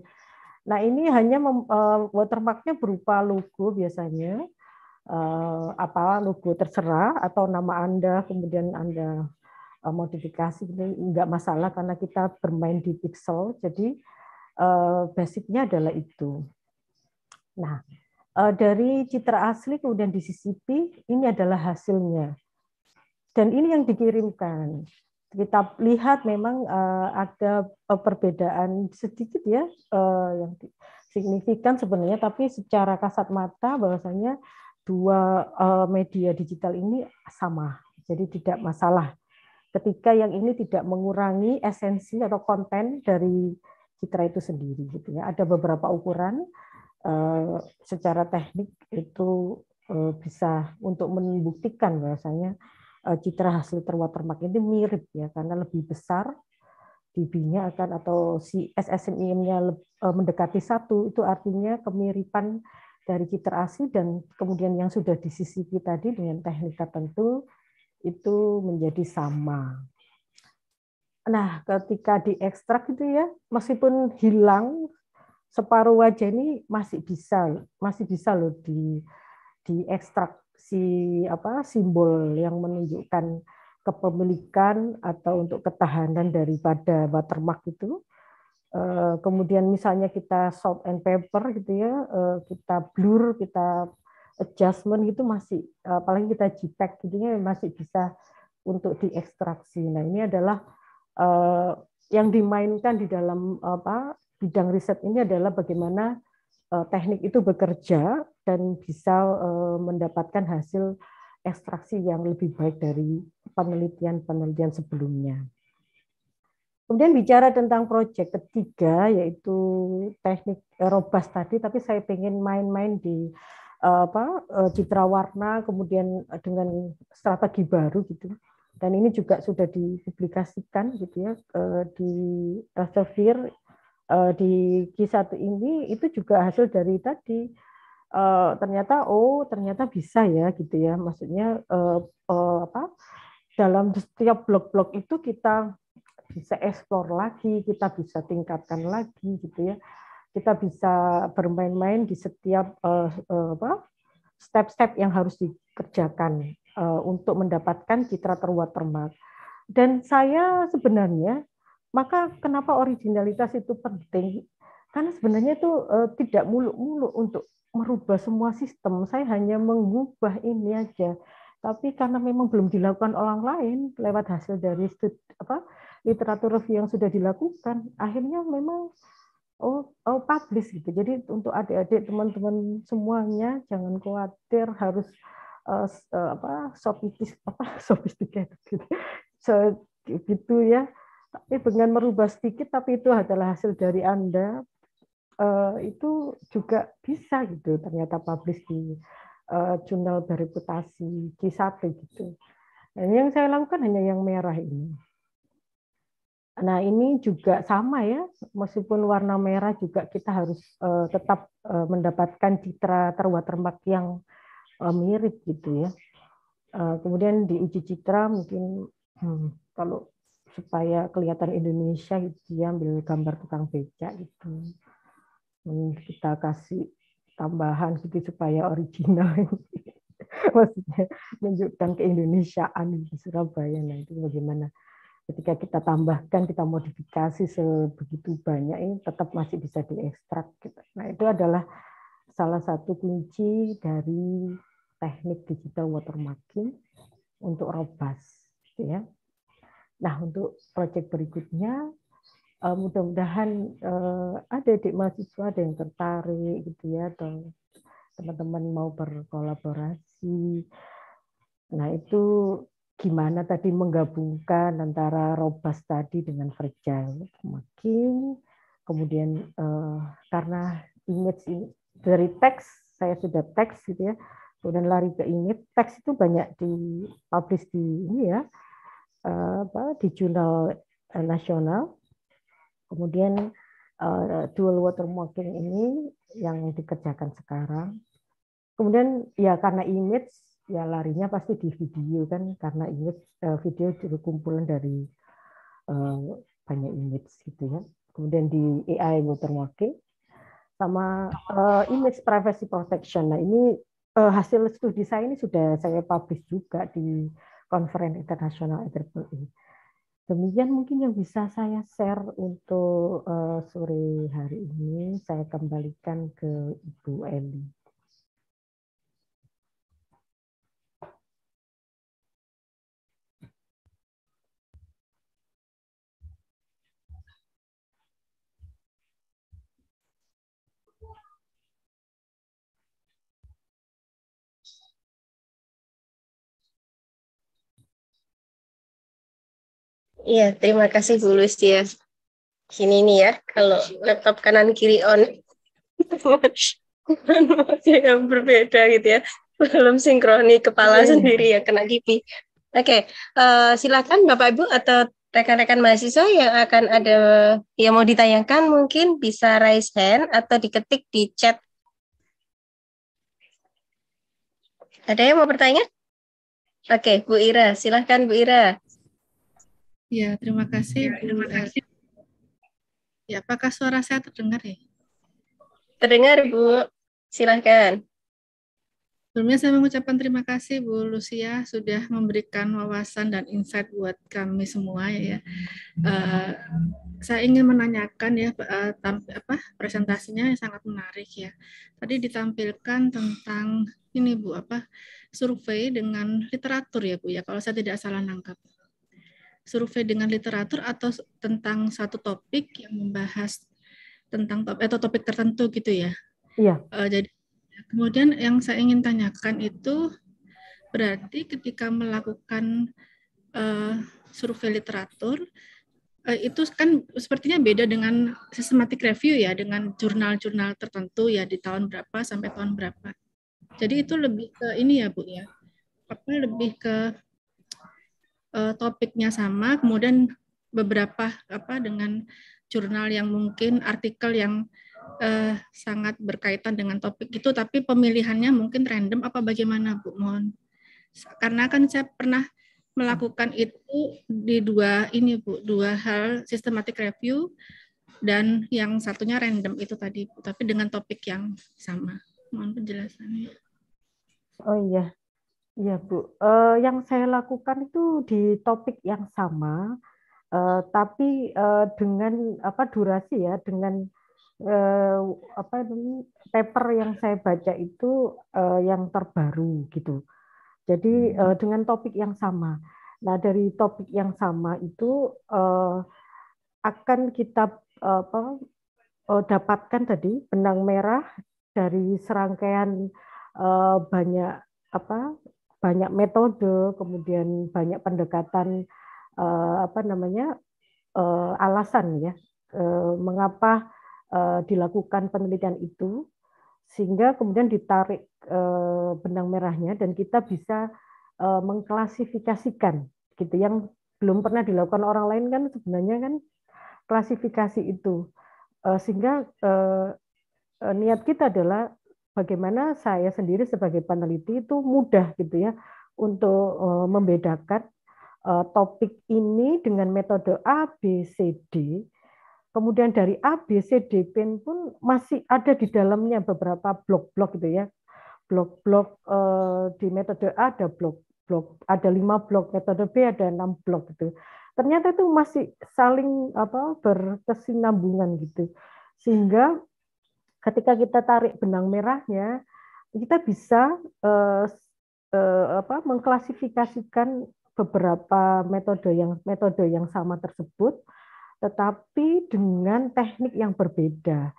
Nah ini hanya eh, watermarknya berupa logo biasanya, eh, apa logo terserah atau nama Anda, kemudian Anda eh, modifikasi ini nggak masalah karena kita bermain di pixel, jadi basicnya adalah itu. Nah, dari citra asli kemudian disisipi, ini adalah hasilnya. Dan ini yang dikirimkan kita lihat memang uh, ada eh, perbedaan sedikit ya uh, yang signifikan sebenarnya tapi secara kasat mata bahwasanya dua uh, media digital ini sama jadi tidak masalah ketika yang ini tidak mengurangi esensi atau konten dari citra itu sendiri gitu ya ada beberapa ukuran uh, secara teknik itu uh, bisa untuk membuktikan bahwasanya Eh, citra hasil watermark ini mirip ya karena lebih besar DB-nya akan atau si SSMIM-nya eh, mendekati satu itu artinya kemiripan dari citra ASI dan kemudian yang sudah di disisipi tadi dengan teknik tertentu itu menjadi sama. Nah, ketika diekstrak itu ya, meskipun hilang separuh wajah ini masih bisa, masih bisa loh di diekstrak si apa simbol yang menunjukkan kepemilikan atau untuk ketahanan daripada watermark itu. Eh, kemudian misalnya kita salt and paper gitu ya, eh, kita blur, kita adjustment gitu masih, apalagi kita JPEG gitu ya masih bisa untuk diekstraksi. Nah ini adalah eh, yang dimainkan di dalam apa bidang riset ini adalah bagaimana teknik itu bekerja dan bisa eh, mendapatkan hasil ekstraksi yang lebih baik dari penelitian-penelitian sebelumnya. Kemudian bicara tentang proyek ketiga yaitu teknik robas tadi, tapi saya ingin main-main di eh, apa eh, citra warna kemudian dengan strategi baru gitu. Dan ini juga sudah dipublikasikan gitu ya di Elsevier di Q1 ini itu juga hasil dari tadi Eh, ternyata oh ternyata bisa ya gitu ya maksudnya uh, uh, apa dalam setiap blok-blok itu kita bisa eksplor lagi kita bisa tingkatkan lagi gitu ya kita bisa bermain-main di setiap uh, uh, step-step yang harus dikerjakan uh, untuk mendapatkan citra terwatermark dan saya sebenarnya maka kenapa originalitas itu penting karena sebenarnya itu uh, tidak muluk-muluk untuk merubah semua sistem. Saya hanya mengubah ini aja. Tapi karena memang belum dilakukan orang lain lewat hasil dari studi, apa literatur review yang sudah dilakukan, akhirnya memang oh, oh publish gitu. Jadi untuk adik-adik teman-teman semuanya jangan khawatir harus uh, uh, apa sophistic apa *laughs* sophisticated gitu. So, gitu ya. Tapi dengan merubah sedikit tapi itu adalah hasil dari Anda, Eh, itu juga bisa gitu ternyata publish di eh, jurnal bereputasi G1 gitu. Dan yang saya lakukan hanya yang merah ini. Nah ini juga sama ya, meskipun warna merah juga kita harus uh, tetap uh, mendapatkan citra terwatermark yang uh, mirip gitu ya. Uh, kemudian di uji citra mungkin hmm, kalau supaya kelihatan Indonesia itu ya, ambil gambar tukang becak gitu Hmm, kita kasih tambahan sedikit supaya original *laughs* maksudnya menunjukkan keindonesiaan di Surabaya nah itu bagaimana ketika kita tambahkan kita modifikasi sebegitu banyak ini tetap masih bisa diekstrak gitu. nah itu adalah salah satu kunci dari teknik digital watermarking untuk robas gitu ya nah untuk proyek berikutnya uh, mudah-mudahan uh, ada di mahasiswa ada yang tertarik gitu ya atau teman-teman mau berkolaborasi. Nah itu gimana tadi menggabungkan antara robust tadi dengan fragile makin kemudian uh, karena image ini, dari teks saya sudah teks gitu ya kemudian lari ke image teks itu banyak di publish di ini ya uh, apa di jurnal nasional Kemudian uh, dual water ini yang dikerjakan sekarang. Kemudian ya karena image ya larinya pasti di video kan karena image uh, video juga kumpulan dari uh, banyak image gitu ya. Kemudian di AI watermarking sama uh, image privacy protection. Nah ini uh, hasil studi saya ini sudah saya publish juga di konferensi internasional Interpol ini Demikian mungkin yang bisa saya share untuk eh, sore hari ini. Saya kembalikan ke Ibu Eli. Iya, terima kasih Bu Lucia. Sini nih ya, kalau laptop kanan kiri on, yang berbeda gitu ya. Belum sinkroni kepala hmm. sendiri ya, kena kipi. Oke, okay, uh, eh, silakan Bapak Ibu atau rekan-rekan mahasiswa yang akan ada yang mau ditayangkan mungkin bisa raise hand atau diketik di chat. Ada yang mau bertanya? Oke, okay, Bu Ira, silahkan Bu Ira. Ya, terima kasih. Ya, terima kasih. Ya, apakah suara saya terdengar ya? Terdengar, Bu. Silahkan. Sebelumnya saya mengucapkan terima kasih Bu Lucia sudah memberikan wawasan dan insight buat kami semua ya. Uh, saya ingin menanyakan ya uh, apa presentasinya yang sangat menarik ya. Tadi ditampilkan tentang ini Bu apa survei dengan literatur ya Bu ya kalau saya tidak salah nangkap survei dengan literatur atau tentang satu topik yang membahas tentang topik, atau topik tertentu gitu ya. Iya. Uh, jadi kemudian yang saya ingin tanyakan itu berarti ketika melakukan uh, survei literatur uh, itu kan sepertinya beda dengan systematic review ya dengan jurnal-jurnal tertentu ya di tahun berapa sampai tahun berapa. Jadi itu lebih ke ini ya Bu ya. Apa lebih ke uh, topiknya sama, kemudian beberapa apa dengan jurnal yang mungkin artikel yang uh, sangat berkaitan dengan topik itu, tapi pemilihannya mungkin random apa bagaimana Bu? Mohon. Karena kan saya pernah melakukan itu di dua ini Bu, dua hal systematic review dan yang satunya random itu tadi Bu, tapi dengan topik yang sama. Mohon penjelasannya. Oh iya, Ya Bu, uh, yang saya lakukan itu di topik yang sama, uh, tapi uh, dengan apa durasi ya, dengan uh, apa paper yang saya baca itu uh, yang terbaru gitu. Jadi uh, dengan topik yang sama. Nah dari topik yang sama itu uh, akan kita apa uh, dapatkan tadi benang merah dari serangkaian uh, banyak apa banyak metode, kemudian banyak pendekatan uh, apa namanya uh, alasan ya uh, mengapa uh, dilakukan penelitian itu sehingga kemudian ditarik uh, benang merahnya dan kita bisa uh, mengklasifikasikan gitu yang belum pernah dilakukan orang lain kan sebenarnya kan klasifikasi itu uh, sehingga uh, niat kita adalah bagaimana saya sendiri sebagai peneliti itu mudah gitu ya untuk eh, membedakan eh, topik ini dengan metode A, B, C, D. Kemudian dari A, B, C, D pin pun masih ada di dalamnya beberapa blok-blok gitu ya. Blok-blok eh, di metode A ada blok-blok, ada lima blok, metode B ada enam blok gitu. Ternyata itu masih saling apa berkesinambungan gitu. Sehingga ketika kita tarik benang merahnya, kita bisa eh, eh, apa, mengklasifikasikan beberapa metode yang metode yang sama tersebut, tetapi dengan teknik yang berbeda.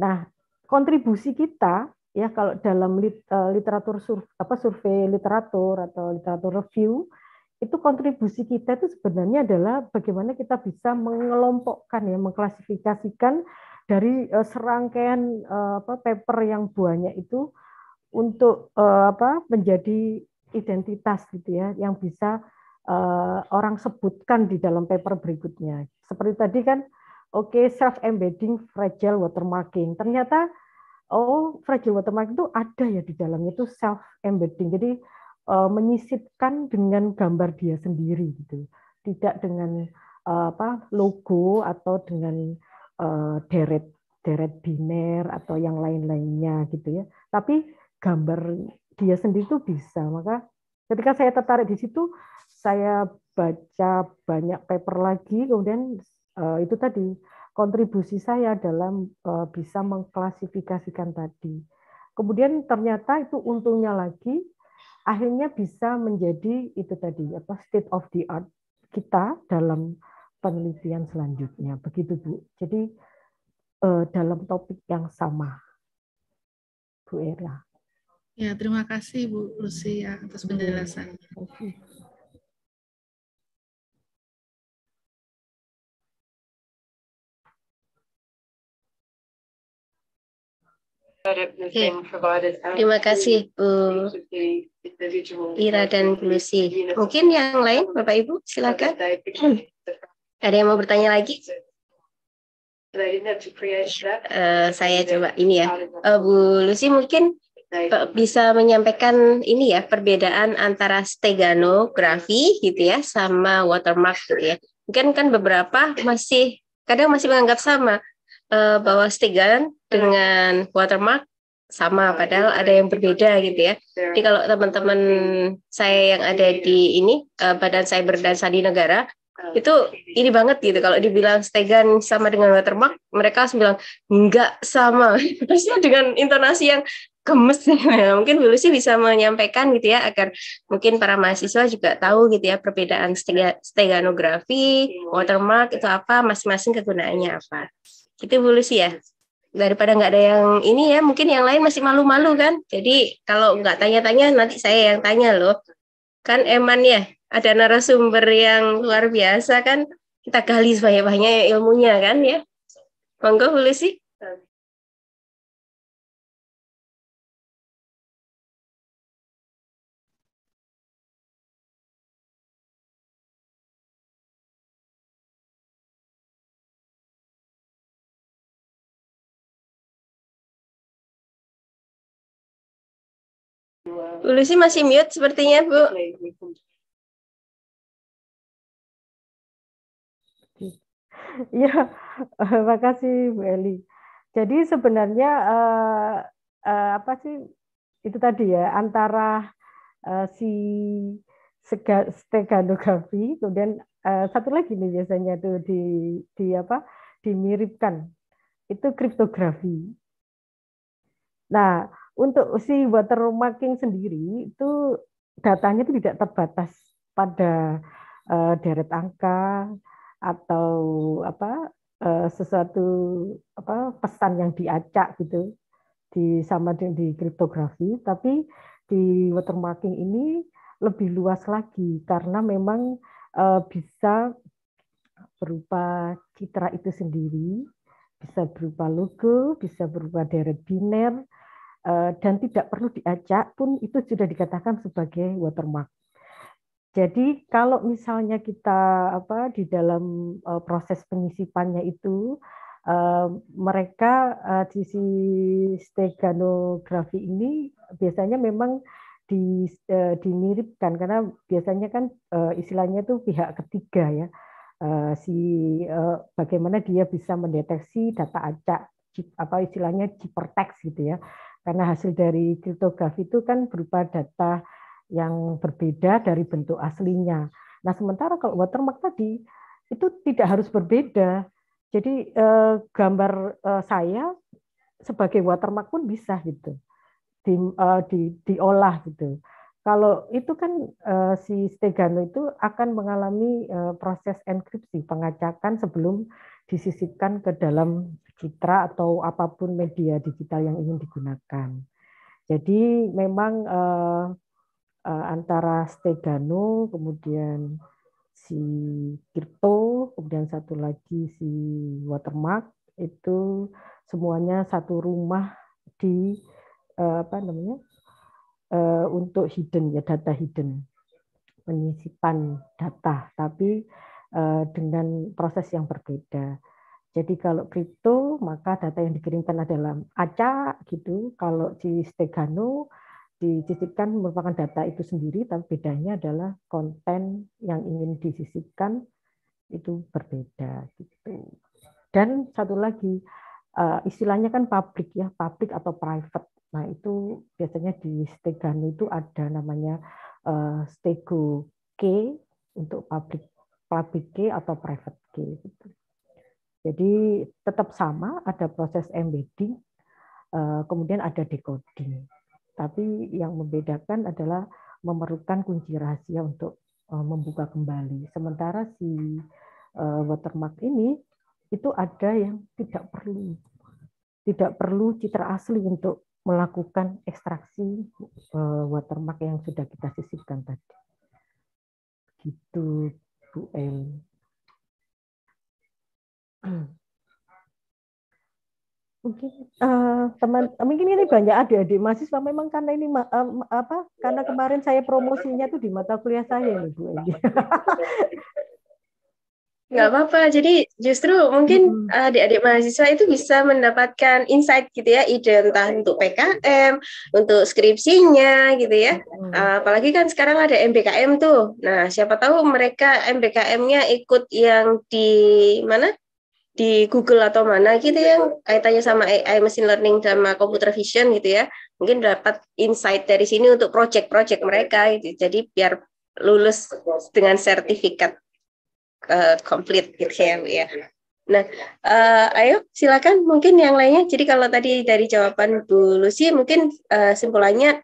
Nah, kontribusi kita ya kalau dalam eh, literatur survei, apa survei literatur atau literatur review itu kontribusi kita itu sebenarnya adalah bagaimana kita bisa mengelompokkan ya mengklasifikasikan dari uh, serangkaian uh, apa, paper yang banyak itu untuk uh, apa menjadi identitas gitu ya yang bisa uh, orang sebutkan di dalam paper berikutnya. Seperti tadi kan oke okay, self embedding fragile watermarking. Ternyata oh fragile watermarking itu ada ya di dalamnya itu self embedding. Jadi uh, menyisipkan dengan gambar dia sendiri gitu. Tidak dengan uh, apa logo atau dengan Eh, deret deret biner atau yang lain-lainnya gitu ya. Tapi gambar dia sendiri tuh bisa. Maka ketika saya tertarik di situ, saya baca banyak paper lagi. Kemudian eh, itu tadi kontribusi saya dalam eh, bisa mengklasifikasikan tadi. Kemudian ternyata itu untungnya lagi akhirnya bisa menjadi itu tadi apa state of the art kita dalam penelitian selanjutnya. Begitu Bu. Jadi eh, dalam topik yang sama. Bu Era. Ya, terima kasih Bu Lucia ya, atas penjelasannya. Okay. Terima kasih Bu Ira dan Bu Lucy. Mungkin yang lain Bapak Ibu silakan. Ada yang mau bertanya lagi? Uh, saya coba ini ya, uh, Bu Lucy mungkin eh, bisa menyampaikan ini ya perbedaan antara steganografi gitu ya sama watermark gitu ya. Mungkin kan beberapa masih kadang masih menganggap sama uh, bahwa stegan dengan watermark sama padahal ada yang berbeda gitu ya. Jadi kalau teman-teman saya yang ada di ini uh, Badan Cyber dan Sandi Negara itu ini banget gitu kalau dibilang stegan sama dengan watermark mereka harus bilang nggak sama terusnya *laughs* dengan intonasi yang gemes ya mungkin dulu sih bisa menyampaikan gitu ya agar mungkin para mahasiswa juga tahu gitu ya perbedaan steganografi iya. watermark itu apa masing-masing kegunaannya apa itu dulu sih ya daripada nggak ada yang ini ya mungkin yang lain masih malu-malu kan jadi kalau nggak tanya-tanya nanti saya yang tanya loh kan Eman ya ada narasumber yang luar biasa kan kita gali sebanyak-banyak ilmunya kan ya. Monggo Bu Lucy. Bu Lucy masih mute sepertinya Bu. *laughs* Iya, eh, makasih Bu Eli. Jadi sebenarnya eh, eh, apa sih itu tadi ya antara eh, si steganografi kemudian eh, satu lagi nih biasanya itu di di apa dimiripkan itu kriptografi. Nah, untuk si watermarking sendiri itu datanya itu tidak terbatas pada eh, deret angka, atau apa eh, sesuatu apa pesan yang diacak gitu di sama di, di kriptografi tapi di watermarking ini lebih luas lagi karena memang eh, bisa berupa citra itu sendiri bisa berupa logo bisa berupa deret biner eh, dan tidak perlu diacak pun itu sudah dikatakan sebagai watermark jadi kalau misalnya kita apa di dalam uh, proses penyisipannya itu uh, mereka uh, di steganografi ini biasanya memang di, uh, dimiripkan karena biasanya kan uh, istilahnya itu pihak ketiga ya uh, si uh, bagaimana dia bisa mendeteksi data acak apa istilahnya cipertex gitu ya karena hasil dari kriptografi itu kan berupa data yang berbeda dari bentuk aslinya. Nah, sementara kalau watermark tadi itu tidak harus berbeda. Jadi eh, gambar eh, saya sebagai watermark pun bisa gitu. Di, eh, di diolah gitu. Kalau itu kan eh, si Stegano itu akan mengalami eh, proses enkripsi, pengacakan sebelum disisipkan ke dalam citra atau apapun media digital yang ingin digunakan. Jadi memang eh, Eh, antara Stegano, kemudian si Kirto, kemudian satu lagi si Watermark itu semuanya satu rumah di eh, apa namanya eh, untuk hidden ya data hidden penyisipan data tapi dengan proses yang berbeda. Jadi kalau kripto maka data yang dikirimkan adalah acak gitu, kalau di Stegano disisipkan merupakan data itu sendiri, tapi bedanya adalah konten yang ingin disisipkan itu berbeda gitu. Dan satu lagi eh, istilahnya kan publik ya, publik atau private. Nah itu biasanya di Stegano itu ada namanya eh, Stego K untuk public public K atau private K. Gitu. Jadi tetap sama, ada proses embedding, eh, kemudian ada decoding tapi yang membedakan adalah memerlukan kunci rahasia untuk eh, membuka kembali. Sementara si eh, watermark ini itu ada yang tidak perlu tidak perlu citra asli untuk melakukan ekstraksi eh, watermark yang sudah kita sisipkan tadi. Gitu Bu Eli. *clears throat* mungkin uh, teman mungkin ini banyak adik-adik mahasiswa memang karena ini uh, apa karena kemarin saya promosinya tuh di mata kuliah saya nih Bu *laughs* Nggak apa-apa. Jadi justru mungkin eh, adik-adik mahasiswa itu bisa mendapatkan insight gitu ya, ide entah untuk PKM, untuk skripsinya gitu ya. Apalagi kan sekarang ada MBKM tuh. Nah, siapa tahu mereka MBKM-nya ikut yang di mana? di Google atau mana gitu ya, yang kaitannya sama AI machine learning sama computer vision gitu ya mungkin dapat insight dari sini untuk project-project mereka gitu. jadi biar lulus dengan sertifikat uh, complete gitu ya ya nah uh, ayo silakan mungkin yang lainnya jadi kalau tadi dari jawaban Bu Lucy mungkin uh, simpulannya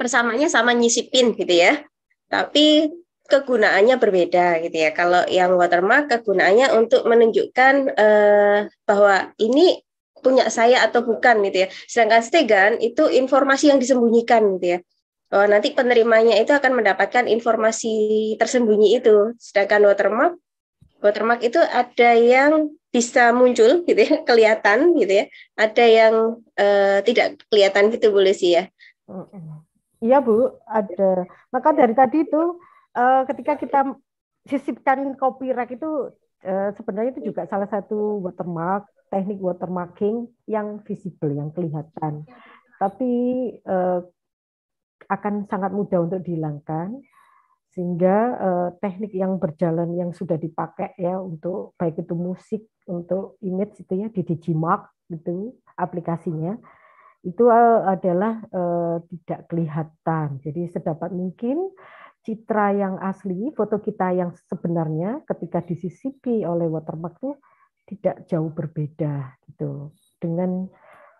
persamaannya sama nyisipin gitu ya tapi kegunaannya berbeda gitu ya. Kalau yang watermark kegunaannya untuk menunjukkan uh, bahwa ini punya saya atau bukan gitu ya. Sedangkan stegan itu informasi yang disembunyikan gitu ya. Bahwa oh, nanti penerimanya itu akan mendapatkan informasi tersembunyi itu. Sedangkan watermark watermark itu ada yang bisa muncul gitu ya, *laughs* kelihatan gitu ya. Ada yang uh, tidak kelihatan gitu boleh sih ya. Iya Bu, ada. Maka dari tadi itu uh, ketika kita sisipkan kopi rak itu uh, sebenarnya itu juga salah satu watermark teknik watermarking yang visible yang kelihatan tapi uh, akan sangat mudah untuk dihilangkan sehingga uh, teknik yang berjalan yang sudah dipakai ya untuk baik itu musik untuk image itu ya di Digimark itu aplikasinya itu adalah uh, tidak kelihatan jadi sedapat mungkin citra yang asli, foto kita yang sebenarnya ketika disisipi oleh watermark itu tidak jauh berbeda gitu dengan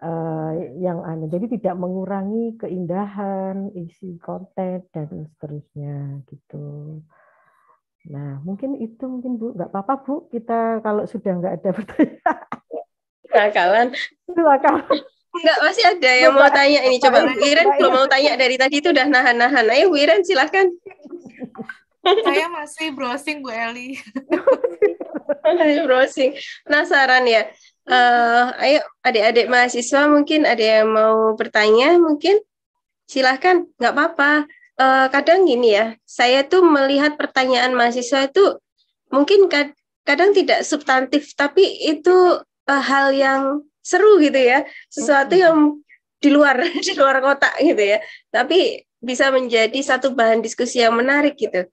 uh, yang aneh. Jadi tidak mengurangi keindahan isi konten dan seterusnya gitu. Nah mungkin itu mungkin bu nggak apa-apa bu kita kalau sudah nggak ada *laughs* pertanyaan. silakan, silakan. Enggak, masih ada yang mau tanya ini. Coba Bu Iren kalau mau tanya dari tadi itu udah nahan-nahan. Ayo Bu Iren silahkan. Saya masih browsing Bu Eli. masih browsing. Penasaran ya. Uh, ayo adik-adik mahasiswa mungkin ada yang mau bertanya mungkin silahkan nggak apa-apa uh, kadang gini ya saya tuh melihat pertanyaan mahasiswa itu mungkin kad kadang tidak substantif tapi itu eh, hal yang seru gitu ya sesuatu yang di luar *laughs* di luar kota gitu ya tapi bisa menjadi satu bahan diskusi yang menarik gitu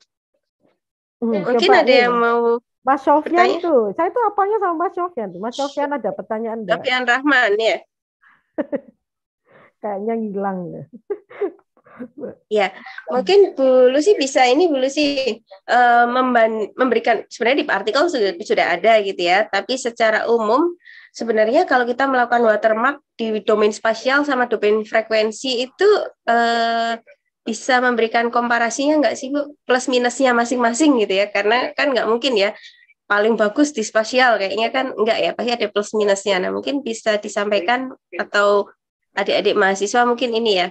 hmm, mungkin ada ini. yang mau Mas Sofian itu saya itu apanya sama Mas Sofian Mas Sofian ada pertanyaan Sofian Rahman ya *laughs* kayaknya hilang ya *laughs* Ya, mungkin Bu Lucy bisa ini Bu Lucy uh, memberikan sebenarnya di artikel sudah, sudah ada gitu ya, tapi secara umum sebenarnya kalau kita melakukan watermark di domain spasial sama domain frekuensi itu eh, bisa memberikan komparasinya nggak sih Bu? Plus minusnya masing-masing gitu ya, karena kan nggak mungkin ya paling bagus di spasial kayaknya kan enggak ya pasti ada plus minusnya nah mungkin bisa disampaikan atau adik-adik mahasiswa mungkin ini ya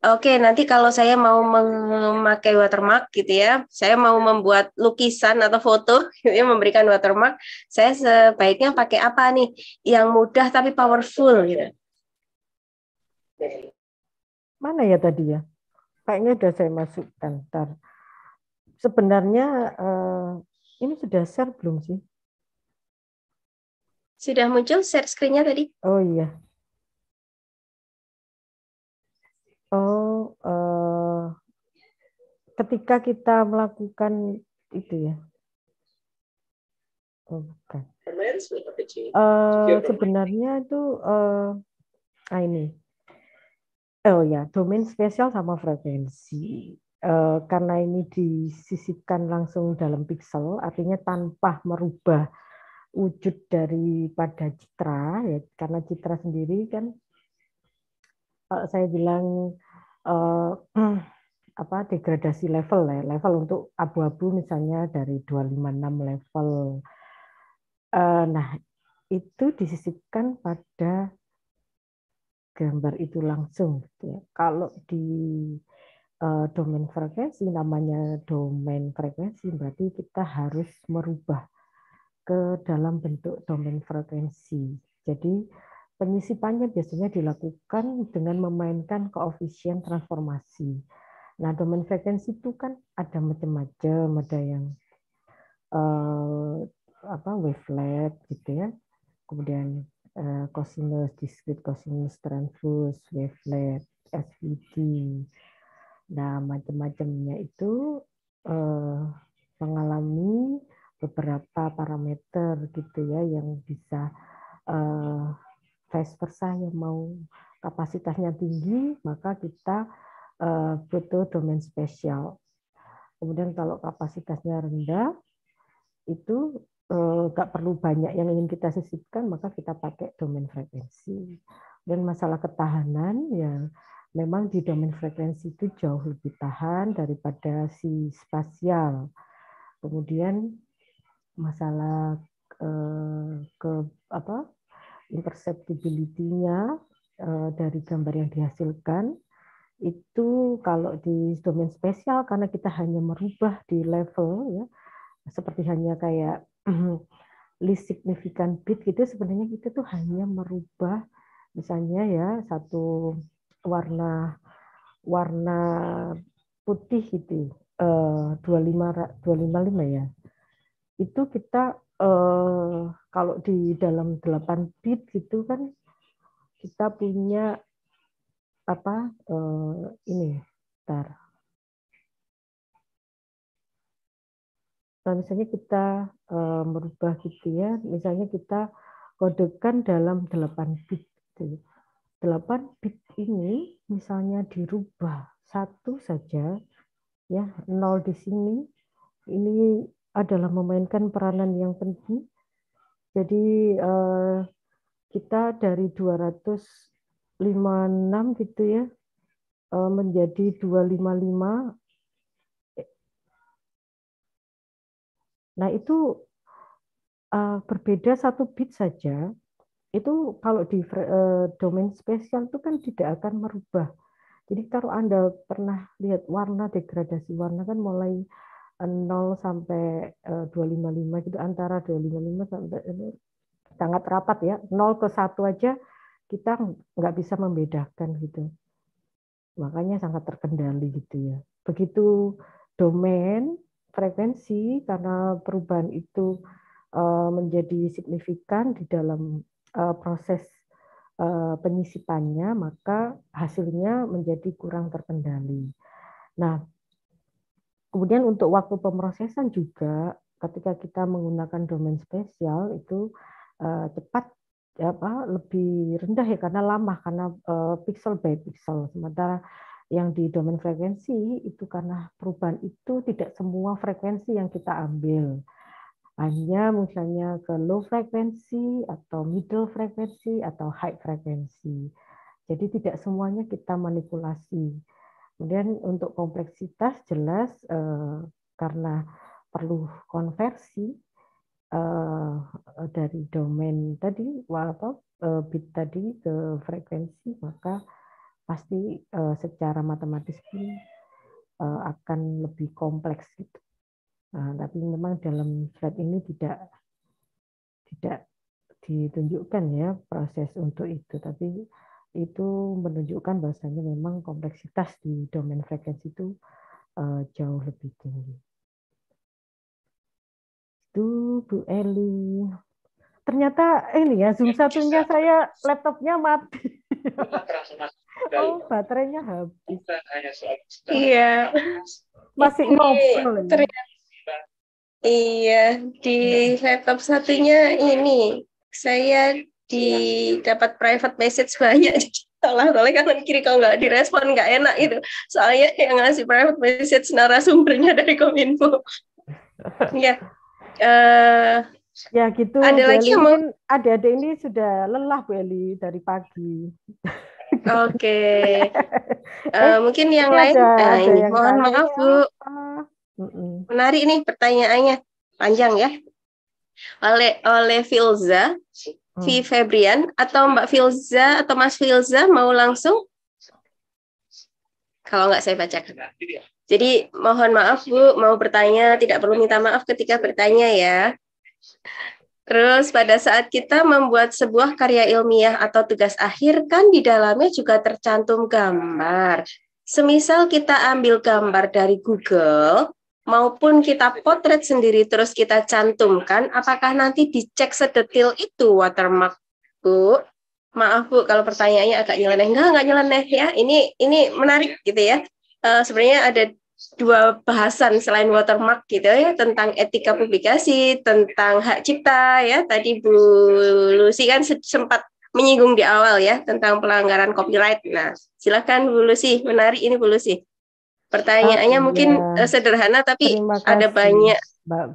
Oke, nanti kalau saya mau memakai watermark gitu ya, saya mau membuat lukisan atau foto gitu *laughs* memberikan watermark, saya sebaiknya pakai apa nih? Yang mudah tapi powerful gitu. Mana ya tadi ya? Kayaknya sudah saya masukkan. Ntar. Sebenarnya uh, ini sudah share belum sih? Sudah muncul share screen-nya tadi? Oh iya, Oh, uh, ketika kita melakukan itu ya. Oh, bukan. Uh, sebenarnya itu uh, ah ini. Oh ya, domain spesial sama frekuensi. Uh, karena ini disisipkan langsung dalam pixel, artinya tanpa merubah wujud daripada citra, ya, karena citra sendiri kan kalau saya bilang uh, *clears throat* apa degradasi level ya, level untuk abu-abu misalnya dari 256 level. uh, nah, itu disisipkan pada gambar itu langsung gitu ya. Kalau di uh, domain frekuensi namanya domain frekuensi berarti kita harus merubah ke dalam bentuk domain frekuensi. Jadi Penyisipannya biasanya dilakukan dengan memainkan koefisien transformasi. Nah, domain frekuensi itu kan ada macam-macam, ada yang uh, apa wavelet gitu ya. Kemudian uh, eh, cosinus, discrete cosinus transverse, wavelet, SVT. Nah, macam-macamnya itu uh, mengalami beberapa parameter gitu ya yang bisa uh, vice versa yang mau kapasitasnya tinggi maka kita eh, butuh domain spesial. Kemudian kalau kapasitasnya rendah itu eh, nggak perlu banyak yang ingin kita sisipkan maka kita pakai domain frekuensi dan masalah ketahanan ya memang di domain frekuensi itu jauh lebih tahan daripada si spasial kemudian masalah ke, eh, ke apa imperceptibility-nya eh, dari gambar yang dihasilkan itu kalau di domain spesial karena kita hanya merubah di level ya seperti hanya kayak list *clears throat* significant bit gitu sebenarnya kita tuh hanya merubah misalnya ya satu warna warna putih gitu 25 eh, 255 ya itu kita uh, kalau di dalam 8 bit gitu kan kita punya apa uh, ini tar nah, misalnya kita eh, merubah gitu ya misalnya kita kodekan dalam 8 bit gitu. 8 bit ini misalnya dirubah satu saja ya nol di sini ini adalah memainkan peranan yang penting. Jadi eh, kita dari 256 gitu ya eh, menjadi 255. Nah itu eh, berbeda satu bit saja. Itu kalau di domain spesial itu kan tidak akan merubah. Jadi kalau Anda pernah lihat warna, degradasi warna kan mulai 0 sampai 255 eh, gitu antara 255 sampai ini sangat rapat ya 0 ke 1 aja kita nggak bisa membedakan gitu makanya sangat terkendali gitu ya begitu domain frekuensi karena perubahan itu eh, menjadi signifikan di dalam eh, proses penyisipannya maka hasilnya menjadi kurang terkendali nah Kemudian untuk waktu pemrosesan juga ketika kita menggunakan domain spesial itu uh, cepat ya apa lebih rendah ya karena lama karena uh, pixel by pixel sementara yang di domain frekuensi itu karena perubahan itu tidak semua frekuensi yang kita ambil hanya misalnya ke low frekuensi atau middle frekuensi atau high frekuensi jadi tidak semuanya kita manipulasi Kemudian untuk kompleksitas jelas eh, karena perlu konversi eh, dari domain tadi apa eh, bit tadi ke frekuensi maka pasti secara matematis pun akan lebih kompleks gitu. Nah, tapi memang dalam slide ini tidak tidak ditunjukkan ya proses untuk itu tapi itu menunjukkan bahasanya memang kompleksitas di domain frekuensi itu eh, jauh lebih tinggi. Itu Bu Eli. Ternyata ini ya Zoom iya, satunya saya laptopnya mati. *laughs* Oh, baterainya habis. Iya. Masih ngobrol. Iya, di laptop satunya ini saya Iya. di iya. dapat private message banyak jadi *laughs* tolong kanan kiri kalau nggak direspon nggak enak itu soalnya yang ngasih private message narasumbernya dari kominfo *laughs* ya uh, ya gitu ada lagi yang mau ada ada ini sudah lelah Bu Eli dari pagi oke okay. *laughs* uh, eh, mungkin yang lain ada, eh, ada ini yang mohon maaf ya. Bu uh, menarik nih pertanyaannya panjang ya oleh oleh Filza V hmm. Febrian atau Mbak Filza atau Mas Filza mau langsung? Kalau nggak saya bacakan. Nah, Jadi mohon maaf Bu, mau bertanya tidak perlu minta maaf ketika bertanya ya. Terus pada saat kita membuat sebuah karya ilmiah atau tugas akhir kan di dalamnya juga tercantum gambar. Semisal kita ambil gambar dari Google, maupun kita potret sendiri terus kita cantumkan, apakah nanti dicek sedetil itu watermark, Bu? Maaf Bu, kalau pertanyaannya agak nyeleneh. Enggak, enggak nyeleneh ya. Ini ini menarik gitu ya. Uh, sebenarnya ada dua bahasan selain watermark gitu ya tentang etika publikasi, tentang hak cipta ya. Tadi Bu Lucy kan sempat menyinggung di awal ya tentang pelanggaran copyright. Nah, silakan Bu Lucy, menarik ini Bu Lucy. Pertanyaannya oh, iya. mungkin ya. eh, sederhana tapi ada banyak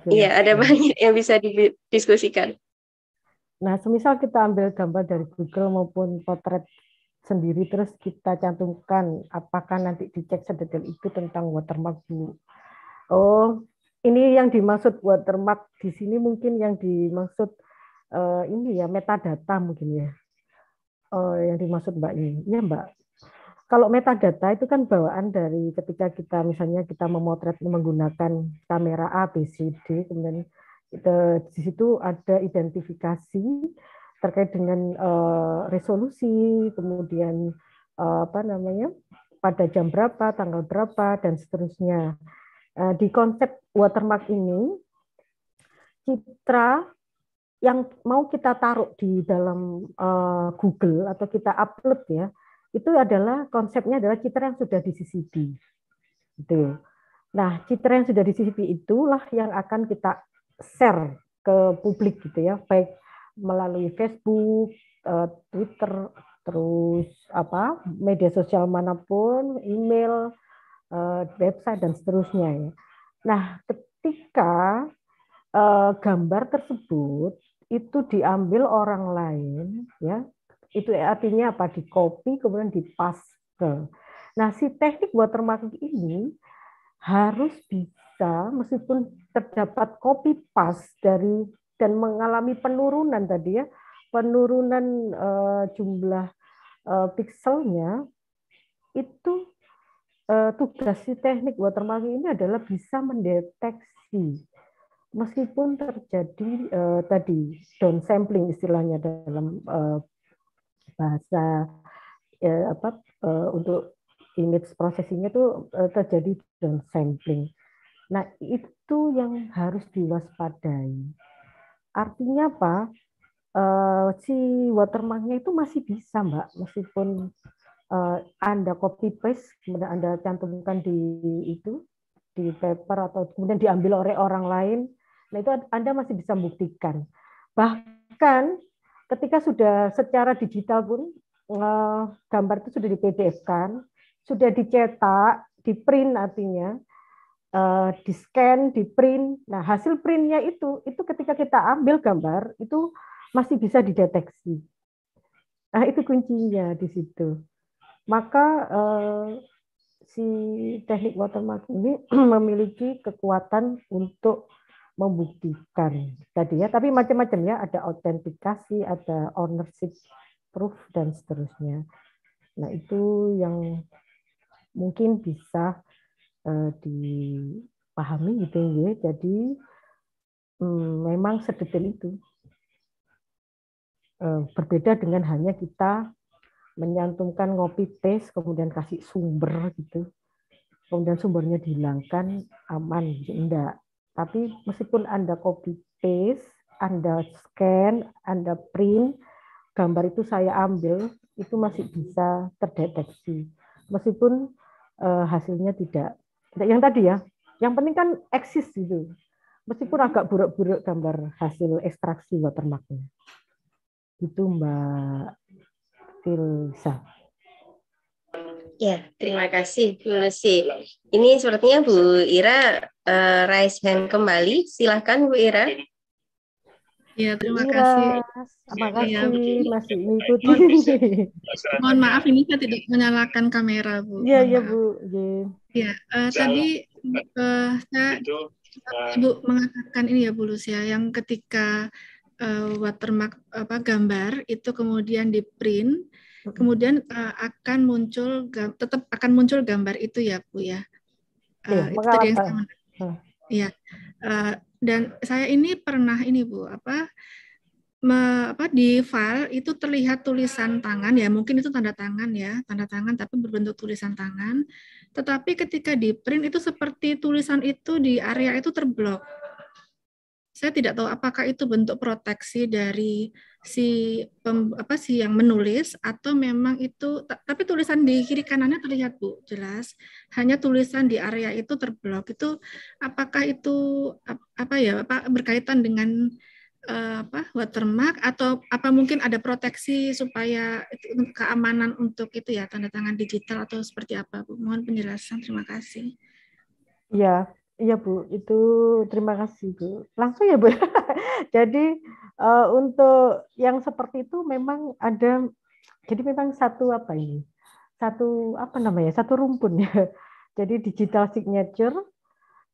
iya ada banyak yang bisa didiskusikan. Nah, semisal kita ambil gambar dari Google maupun potret sendiri terus kita cantumkan apakah nanti dicek sedetail itu tentang watermark Bu. Oh, ini yang dimaksud watermark di sini mungkin yang dimaksud uh, ini ya metadata mungkin ya. Oh, yang dimaksud Mbak ini. Ya, Mbak kalau metadata itu kan bawaan dari ketika kita misalnya kita memotret menggunakan kamera A, B, C, D, kemudian kita, di situ ada identifikasi terkait dengan uh, resolusi, kemudian uh, apa namanya pada jam berapa, tanggal berapa, dan seterusnya. Uh, di konsep watermark ini, citra yang mau kita taruh di dalam uh, Google atau kita upload ya, itu adalah konsepnya adalah citra yang sudah di CCD. Gitu. Nah, citra yang sudah di CCD itulah yang akan kita share ke publik gitu ya, baik melalui Facebook, eh, Twitter, terus apa media sosial manapun, email, eh, website dan seterusnya ya. Nah, ketika eh, gambar tersebut itu diambil orang lain ya itu artinya apa? Di copy kemudian di paste. Nah, si teknik watermark ini harus bisa meskipun terdapat copy paste dari dan mengalami penurunan tadi ya, penurunan uh, jumlah uh, pikselnya itu uh, tugas si teknik watermark ini adalah bisa mendeteksi meskipun terjadi uh, tadi sampling istilahnya dalam uh, bahasa ya, apa uh, untuk image prosesinya tuh eh, terjadi down sampling. Nah itu yang harus diwaspadai. Artinya apa? Uh, si watermarknya itu masih bisa mbak, meskipun uh, anda copy paste kemudian anda cantumkan di itu di paper atau kemudian diambil oleh orang lain, nah itu anda masih bisa buktikan. Bahkan ketika sudah secara digital pun eh, gambar itu sudah di PDF kan, sudah dicetak, di print artinya, eh, di scan, di print. Nah hasil printnya itu, itu ketika kita ambil gambar itu masih bisa dideteksi. Nah itu kuncinya di situ. Maka eh, si teknik watermark ini *clears throat* memiliki kekuatan untuk membuktikan tadi ya. Tapi macam-macam ya, ada autentikasi, ada ownership proof dan seterusnya. Nah, itu yang mungkin bisa uh, dipahami gitu ya. Jadi um, memang sedetail itu. uh, berbeda dengan hanya kita menyantumkan ngopi tes kemudian kasih sumber gitu kemudian sumbernya dihilangkan aman gitu tapi meskipun Anda copy paste, Anda scan, Anda print, gambar itu saya ambil, itu masih bisa terdeteksi. Meskipun uh, hasilnya tidak, tidak yang tadi ya. Yang penting kan eksis gitu. Meskipun agak buruk-buruk gambar hasil ekstraksi watermarknya. Itu Mbak Tilsa. Ya, terima iya. kasih Bu Ini sepertinya Bu Ira uh, raise hand kembali. Silahkan Bu Ira. Ya, terima Ira. kasih. Terima iya, kasih ya. masih mengikuti. Mohon maaf ini saya tidak menyalakan kamera, Bu. Iya, iya, Bu. Ya, uh, tadi uh, saya Ibu mengatakan ini ya Bu Lucia yang ketika uh, watermark apa gambar itu kemudian di print kemudian uh, akan muncul tetap akan muncul gambar itu ya Bu ya. Uh, itu tadi yang saya hmm. ya. Uh, dan saya ini pernah ini Bu apa me, apa di file itu terlihat tulisan tangan ya mungkin itu tanda tangan ya tanda tangan tapi berbentuk tulisan tangan tetapi ketika di print itu seperti tulisan itu di area itu terblok saya tidak tahu apakah itu bentuk proteksi dari si pem, apa sih yang menulis atau memang itu tapi tulisan di kiri kanannya terlihat Bu jelas hanya tulisan di area itu terblok itu apakah itu apa ya apa berkaitan dengan eh, apa watermark atau apa mungkin ada proteksi supaya keamanan untuk itu ya tanda tangan digital atau seperti apa Bu mohon penjelasan terima kasih ya. Iya Bu, itu terima kasih Bu. Langsung ya Bu. *laughs* jadi uh, untuk yang seperti itu memang ada, jadi memang satu apa ini, satu apa namanya, satu rumpun ya. *laughs* Jadi digital signature,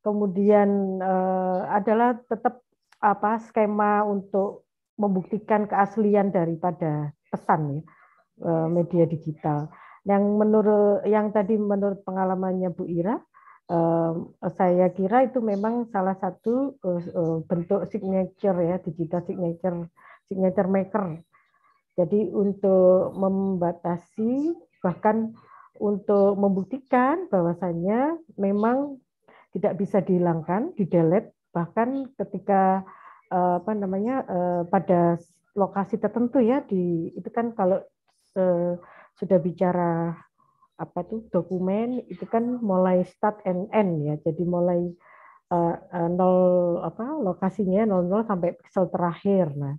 kemudian uh, adalah tetap apa skema untuk membuktikan keaslian daripada pesan ya uh, media digital. Yang menurut yang tadi menurut pengalamannya Bu Ira, saya kira itu memang salah satu eh, eh, bentuk signature ya digital signature signature maker. Jadi untuk membatasi bahkan untuk membuktikan bahwasannya memang tidak bisa dihilangkan, di delete bahkan ketika eh, apa namanya pada lokasi tertentu ya di itu kan kalau sudah bicara apa tuh dokumen itu kan mulai start and end ya. Jadi mulai uh, uh, nol apa lokasinya nol nol sampai pixel terakhir. Nah,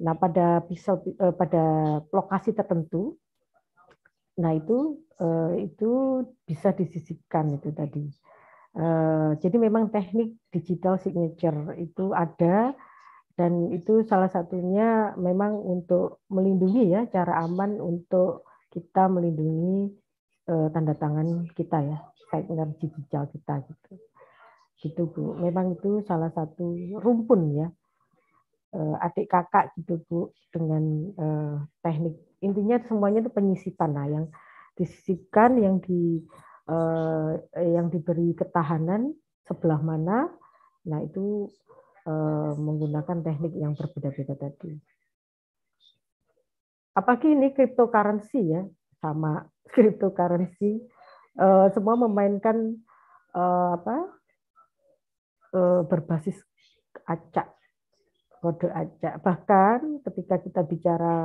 nah pada pixel uh, pada lokasi tertentu nah itu uh, itu bisa disisipkan itu tadi. Uh, jadi memang teknik digital signature itu ada dan itu salah satunya memang untuk melindungi ya cara aman untuk kita melindungi uh, tanda tangan kita ya, energi digital kita gitu. Gitu Bu. Memang itu salah satu rumpun ya Uh, adik kakak gitu Bu dengan uh, teknik intinya semuanya itu penyisipan lah yang disisipkan yang di uh, yang diberi ketahanan sebelah mana. Nah, itu uh, menggunakan teknik yang berbeda-beda tadi apalagi ini cryptocurrency ya sama cryptocurrency *laughs* gitu, uh, eh, semua memainkan uh, apa uh, berbasis acak kode acak bahkan ketika kita bicara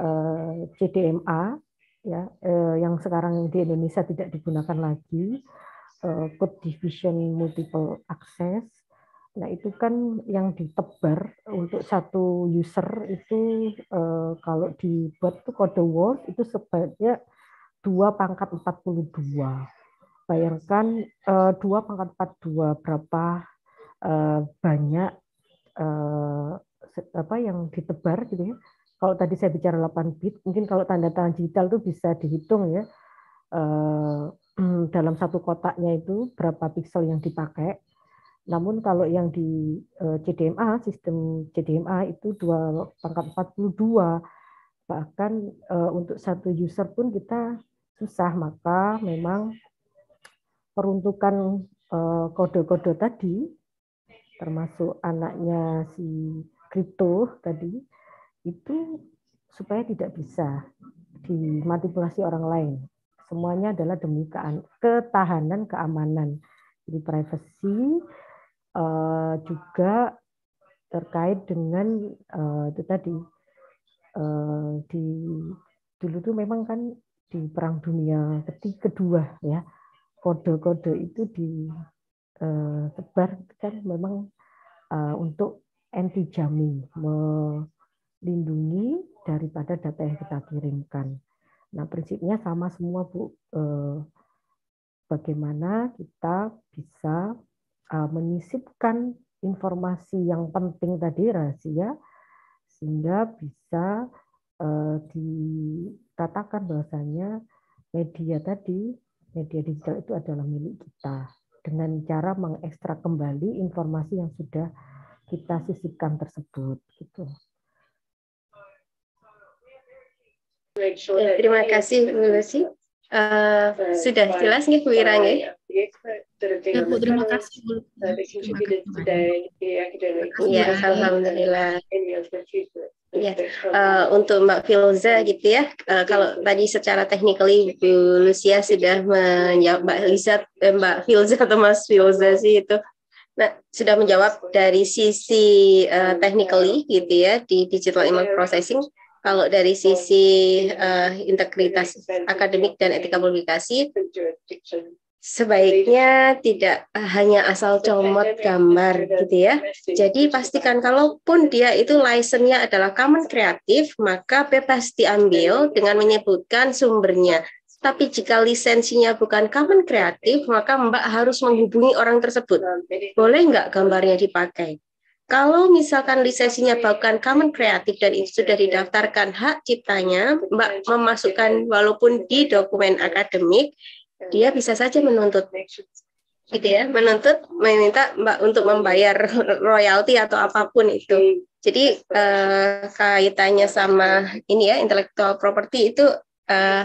uh, CDMA ya uh, yang sekarang di Indonesia tidak digunakan lagi uh, code division multiple access Nah, itu kan yang ditebar untuk satu user itu eh, kalau dibuat tuh kode word itu sebanyak dua pangkat 42. Bayangkan eh, 2 pangkat 42 berapa eh, banyak eh, apa yang ditebar gitu ya. Kalau tadi saya bicara 8 bit, mungkin kalau tanda tangan digital itu bisa dihitung ya. Eh, *clears throat* dalam satu kotaknya itu berapa pixel yang dipakai namun kalau yang di eh, CDMA, sistem CDMA itu 2 pangkat 42, bahkan eh, untuk satu user pun kita susah, maka memang peruntukan eh, kode-kode tadi, termasuk anaknya si kripto tadi, itu supaya tidak bisa dimanipulasi orang lain. Semuanya adalah demi ketahanan, keamanan. Jadi privasi, uh, juga terkait dengan uh, itu tadi uh, di dulu tuh memang kan di perang dunia ketiga kedua ya kode-kode itu di sebar kan memang uh, untuk anti jamming melindungi daripada data yang kita kirimkan. Nah prinsipnya sama semua bu. Uh, bagaimana kita bisa Uh, menyisipkan informasi yang penting tadi rahasia sehingga bisa uh, dikatakan bahwasanya media tadi media digital itu adalah milik kita dengan cara mengekstrak kembali informasi yang sudah kita sisipkan tersebut gitu. Terima kasih Bu Lucy. Uh, sudah jelas nih Bu Ira ya? terima, kasih dulu. That ya, ya, iya, alhamdulillah. Iya, eh, untuk Mbak Filza gitu ya, uh, kalau iya. tadi secara technically Bu Lucia sudah menjawab Mbak Lisa, eh, Mbak Filza atau Mas Filza sih itu Nah, sudah menjawab dari sisi uh, eh, technically gitu ya di digital image processing. Kalau dari sisi uh, integritas akademik dan etika publikasi, sebaiknya tidak eh, hanya asal comot gambar gitu ya. Jadi pastikan kalaupun dia itu lisensinya adalah common kreatif, maka bebas diambil dengan menyebutkan sumbernya. Tapi jika lisensinya bukan common kreatif, maka Mbak harus menghubungi orang tersebut. Nah, Boleh nggak gambarnya dipakai? Kalau misalkan lisensinya bukan common kreatif dan itu sudah didaftarkan hak ciptanya, Mbak memasukkan walaupun di dokumen akademik, dia bisa saja menuntut gitu ya menuntut meminta mbak untuk membayar royalti atau apapun itu hmm. jadi eh, kaitannya sama ini ya intelektual property itu eh,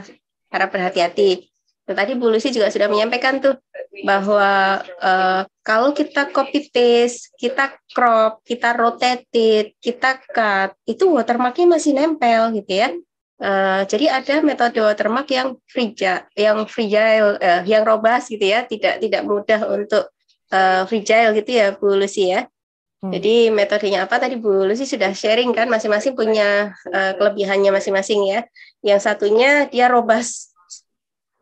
harap berhati-hati tadi Bu Lucy juga sudah menyampaikan tuh bahwa eh, kalau kita copy paste, kita crop, kita rotated, kita cut, itu watermarknya masih nempel gitu ya. Eh, jadi ada metode watermark yang fragile, yang fragile, uh, yang robas gitu ya, tidak tidak mudah untuk uh, eh, fragile gitu ya Bu Lucy ya. Hmm. Jadi metodenya apa tadi Bu Lucy sudah sharing kan, masing-masing iya. punya uh, kelebihannya masing-masing ya. Yang satunya dia robas,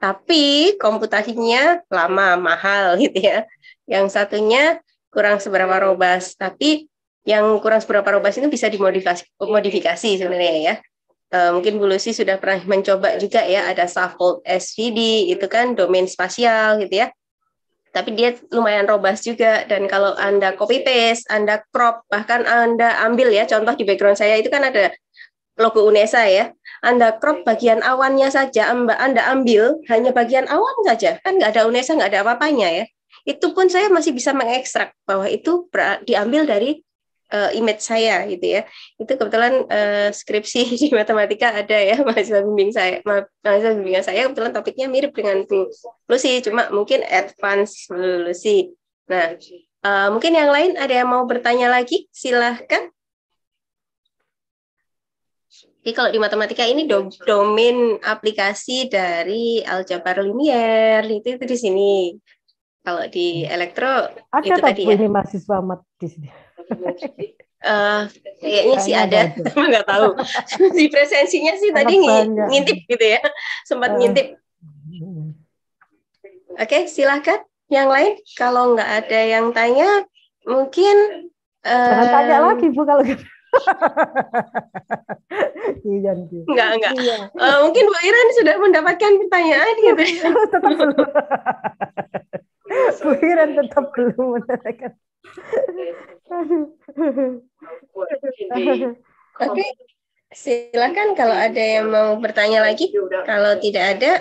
tapi komputasinya lama, mahal gitu ya. Yang satunya kurang seberapa robas, tapi yang kurang seberapa robas itu bisa dimodifikasi modifikasi sebenarnya ya Eh, mungkin Bu Lucy sudah pernah mencoba juga ya ada Saffold SVD itu kan domain spasial gitu ya. Tapi dia lumayan robust juga dan kalau Anda copy paste, Anda crop, bahkan Anda ambil ya contoh di background saya itu kan ada logo UNESA ya. Anda crop bagian awannya saja, Anda ambil hanya bagian awan saja. Kan nggak ada UNESA, nggak ada apa-apanya ya. Itu pun saya masih bisa mengekstrak bahwa itu diambil dari uh, image saya gitu ya. Itu kebetulan uh, skripsi *laughs* di matematika ada ya mahasiswa bimbing saya, mahasiswa bimbingan saya kebetulan topiknya mirip dengan Bu sih cuma mungkin advance Bu sih Nah, uh, mungkin yang lain ada yang mau bertanya lagi, silahkan. Jadi kalau di matematika ini do domain aplikasi dari aljabar linier itu itu di sini. Kalau di elektro ada itu tadi ya. mahasiswa mat di sini. Uh, kayaknya sih iya, ada, cuma iya, *laughs* nggak tahu. Di *laughs* presensinya sih tadi ngintip gitu ya, sempat uh. ngintip. Oke, okay, silahkan yang lain. Kalau nggak ada yang tanya, mungkin. uh, tanya lagi bu kalau gitu. Enggak, *laughs* enggak. Iya. Uh, mungkin Bu Iran sudah mendapatkan pertanyaan gitu ya. tetap belum. Bu Iran tetap belum mendapatkan. Oke, silakan kalau ada yang mau bertanya lagi. Kalau tidak ada,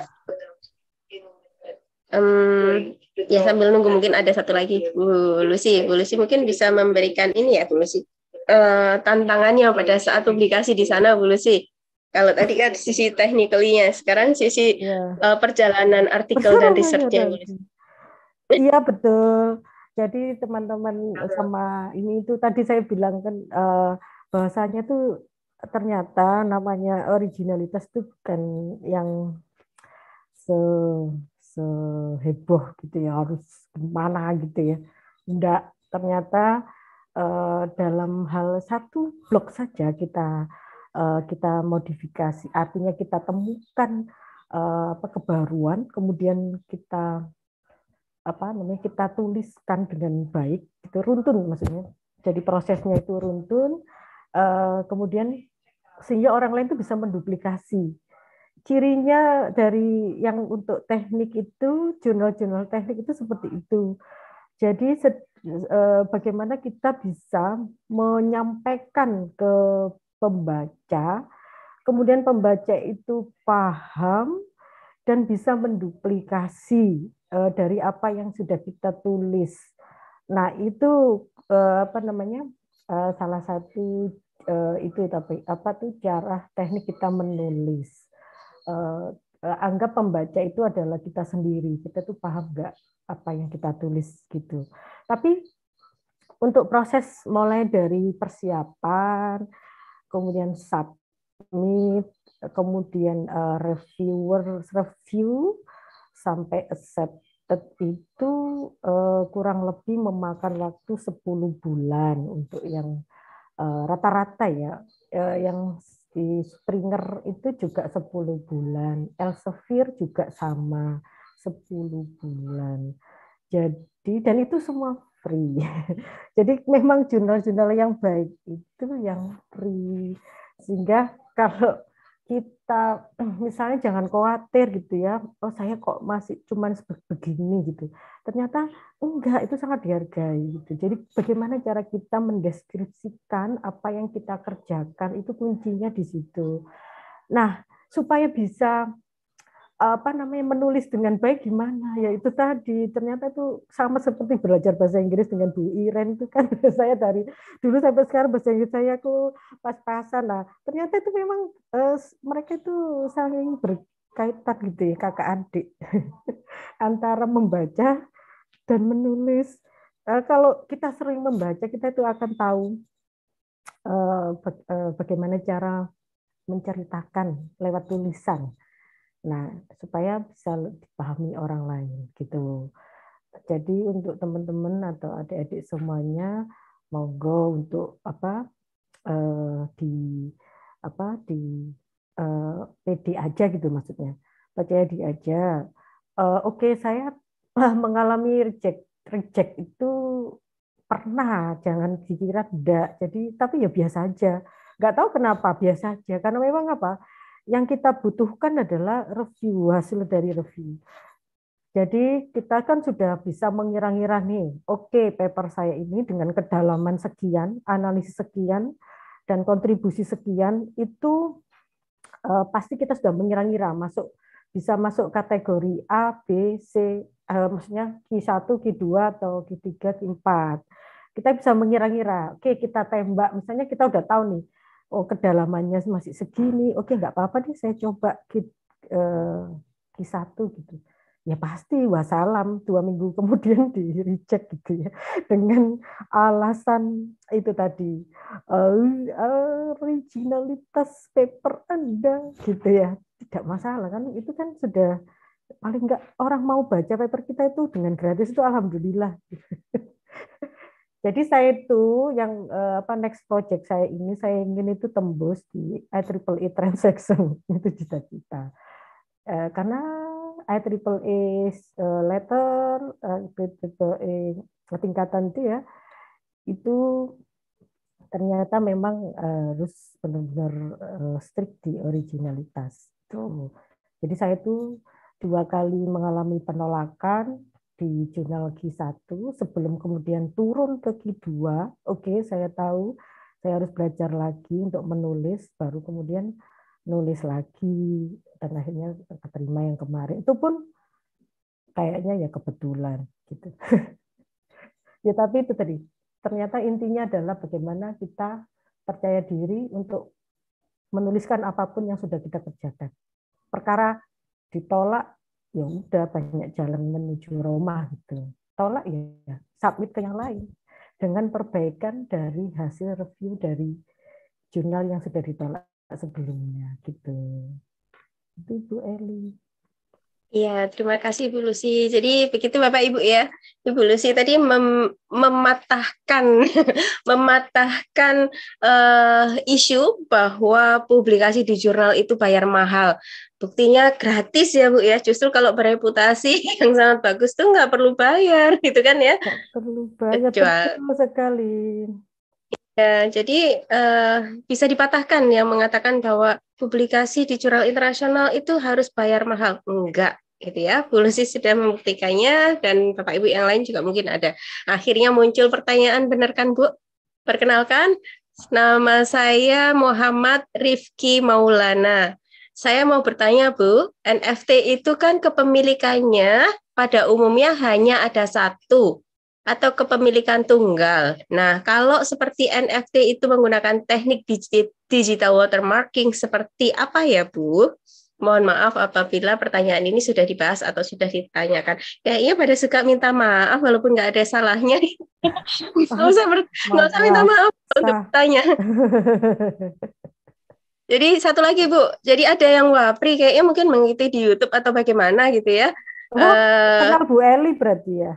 um, ya sambil nunggu mungkin ada satu lagi Bu Lucy. Bu Lucy mungkin bisa memberikan ini ya Bu Lucy uh, tantangannya pada saat publikasi di sana Bu Lucy. Kalau tadi kan sisi teknikalnya, sekarang sisi uh, perjalanan artikel dan *laughs* iya, researchnya. Iya betul. Jadi teman-teman nah, nah. sama ini itu tadi saya bilang kan eh, bahasanya tuh ternyata namanya originalitas itu bukan yang se seheboh gitu ya harus gimana gitu ya. Enggak, ternyata eh, dalam hal satu blok saja kita eh, kita modifikasi, artinya kita temukan apa kebaruan, kemudian kita apa namanya kita tuliskan dengan baik itu runtun maksudnya jadi prosesnya itu runtun eh, kemudian sehingga orang lain itu bisa menduplikasi cirinya dari yang untuk teknik itu jurnal-jurnal teknik itu seperti itu jadi eh, bagaimana kita bisa menyampaikan ke pembaca kemudian pembaca itu paham dan bisa menduplikasi Eh, dari apa yang sudah kita tulis. Nah, itu eh, apa namanya? Eh, salah satu itu tapi apa tuh cara teknik kita menulis. anggap pembaca itu adalah kita sendiri. Kita tuh paham nggak apa yang kita tulis gitu. Tapi untuk proses mulai dari persiapan, kemudian submit, kemudian reviewer review, sampai accepted itu uh, kurang lebih memakan waktu 10 bulan untuk yang eh, rata-rata uh, ya uh, yang di Springer itu juga 10 bulan, Elsevier juga sama 10 bulan. Jadi dan itu semua free. *laughs* Jadi memang jurnal-jurnal yang baik itu yang free. Sehingga kalau kita *clears throat* misalnya jangan khawatir gitu ya oh saya kok masih cuman begini gitu ternyata enggak itu sangat dihargai gitu jadi bagaimana cara kita mendeskripsikan apa yang kita kerjakan itu kuncinya di situ nah supaya bisa apa namanya menulis dengan baik gimana ya itu tadi ternyata itu sama seperti belajar bahasa Inggris dengan Bu Iren itu kan *laughs* saya dari dulu sampai sekarang bahasa Inggris saya aku pas-pasan lah ternyata itu memang eh, mereka itu saling berkaitan gitu ya kakak adik *laughs* antara membaca dan menulis eh, kalau kita sering membaca kita itu akan tahu eh, baga eh, bagaimana cara menceritakan lewat tulisan Nah, supaya bisa dipahami orang lain gitu. Jadi untuk teman-teman atau adik-adik semuanya monggo untuk apa eh, di apa di eh, PD aja gitu maksudnya. Percaya di aja. Eh, Oke, okay, saya mengalami reject. Reject itu pernah, jangan dikira tidak. Jadi tapi ya biasa aja. Nggak tahu kenapa biasa aja karena memang apa? Yang kita butuhkan adalah review, hasil dari review. Jadi kita kan sudah bisa mengira-ngira nih, oke okay, paper saya ini dengan kedalaman sekian, analisis sekian, dan kontribusi sekian, itu uh, pasti kita sudah mengira-ngira masuk bisa masuk kategori A, B, C, uh, maksudnya Q1, Q2, atau Q3, Q4. Kita bisa mengira-ngira, oke okay, kita tembak, misalnya kita udah tahu nih, oh kedalamannya masih segini oke nggak apa-apa deh saya coba kit eh, satu gitu ya pasti wassalam dua minggu *laughs* kemudian di reject gitu ya dengan alasan itu tadi originalitas paper anda gitu ya tidak masalah kan itu kan sudah paling nggak orang mau baca paper kita itu dengan gratis itu alhamdulillah *laughs* Jadi saya itu yang eh, apa next project saya ini saya ingin itu tembus di Triple IEEE transaction *laughs* itu cita-cita. Eh, A karena IEEE eh, letter, IEEE tingkatan itu ya itu ternyata memang harus benar-benar strict di originalitas. Tuh. Jadi saya itu dua kali mengalami penolakan di jurnal G1 sebelum kemudian turun ke G2. Oke, okay, saya tahu saya harus belajar lagi untuk menulis baru kemudian nulis lagi dan akhirnya terima yang kemarin. Itu pun kayaknya ya kebetulan gitu. *laughs* ya tapi itu tadi ternyata intinya adalah bagaimana kita percaya diri untuk menuliskan apapun yang sudah kita kerjakan. Perkara ditolak ya udah banyak jalan menuju Roma gitu tolak ya submit ke yang lain dengan perbaikan dari hasil review dari jurnal yang sudah ditolak sebelumnya gitu itu Bu Eli Iya, terima kasih Ibu Lucy. Jadi begitu Bapak Ibu ya. Ibu Lucy tadi mem mematahkan *laughs* mematahkan uh, isu bahwa publikasi di jurnal itu bayar mahal. Buktinya gratis ya Bu ya. Justru kalau bereputasi *laughs* yang sangat bagus tuh nggak perlu bayar *laughs* gitu kan ya. Nggak perlu bayar. Betul sekali. Ya, jadi uh, bisa dipatahkan yang mengatakan bahwa publikasi di jurnal internasional itu harus bayar mahal. Enggak, gitu ya. Bu Lucy sudah membuktikannya dan Bapak Ibu yang lain juga mungkin ada. Akhirnya muncul pertanyaan, benar kan Bu? Perkenalkan, nama saya Muhammad Rifki Maulana. Saya mau bertanya Bu, NFT itu kan kepemilikannya pada umumnya hanya ada satu atau kepemilikan tunggal. Nah, kalau seperti NFT itu menggunakan teknik digital watermarking seperti apa ya, Bu? Mohon maaf apabila pertanyaan ini sudah dibahas atau sudah ditanyakan. Kayaknya iya, pada suka minta maaf walaupun nggak ada salahnya. *laughs* nggak usah, ber, nggak usah minta maaf untuk bertanya. *laughs* Jadi satu lagi Bu, jadi ada yang wapri kayaknya mungkin mengikuti di YouTube atau bagaimana gitu ya. Oh, uh, kenal Bu Eli berarti ya.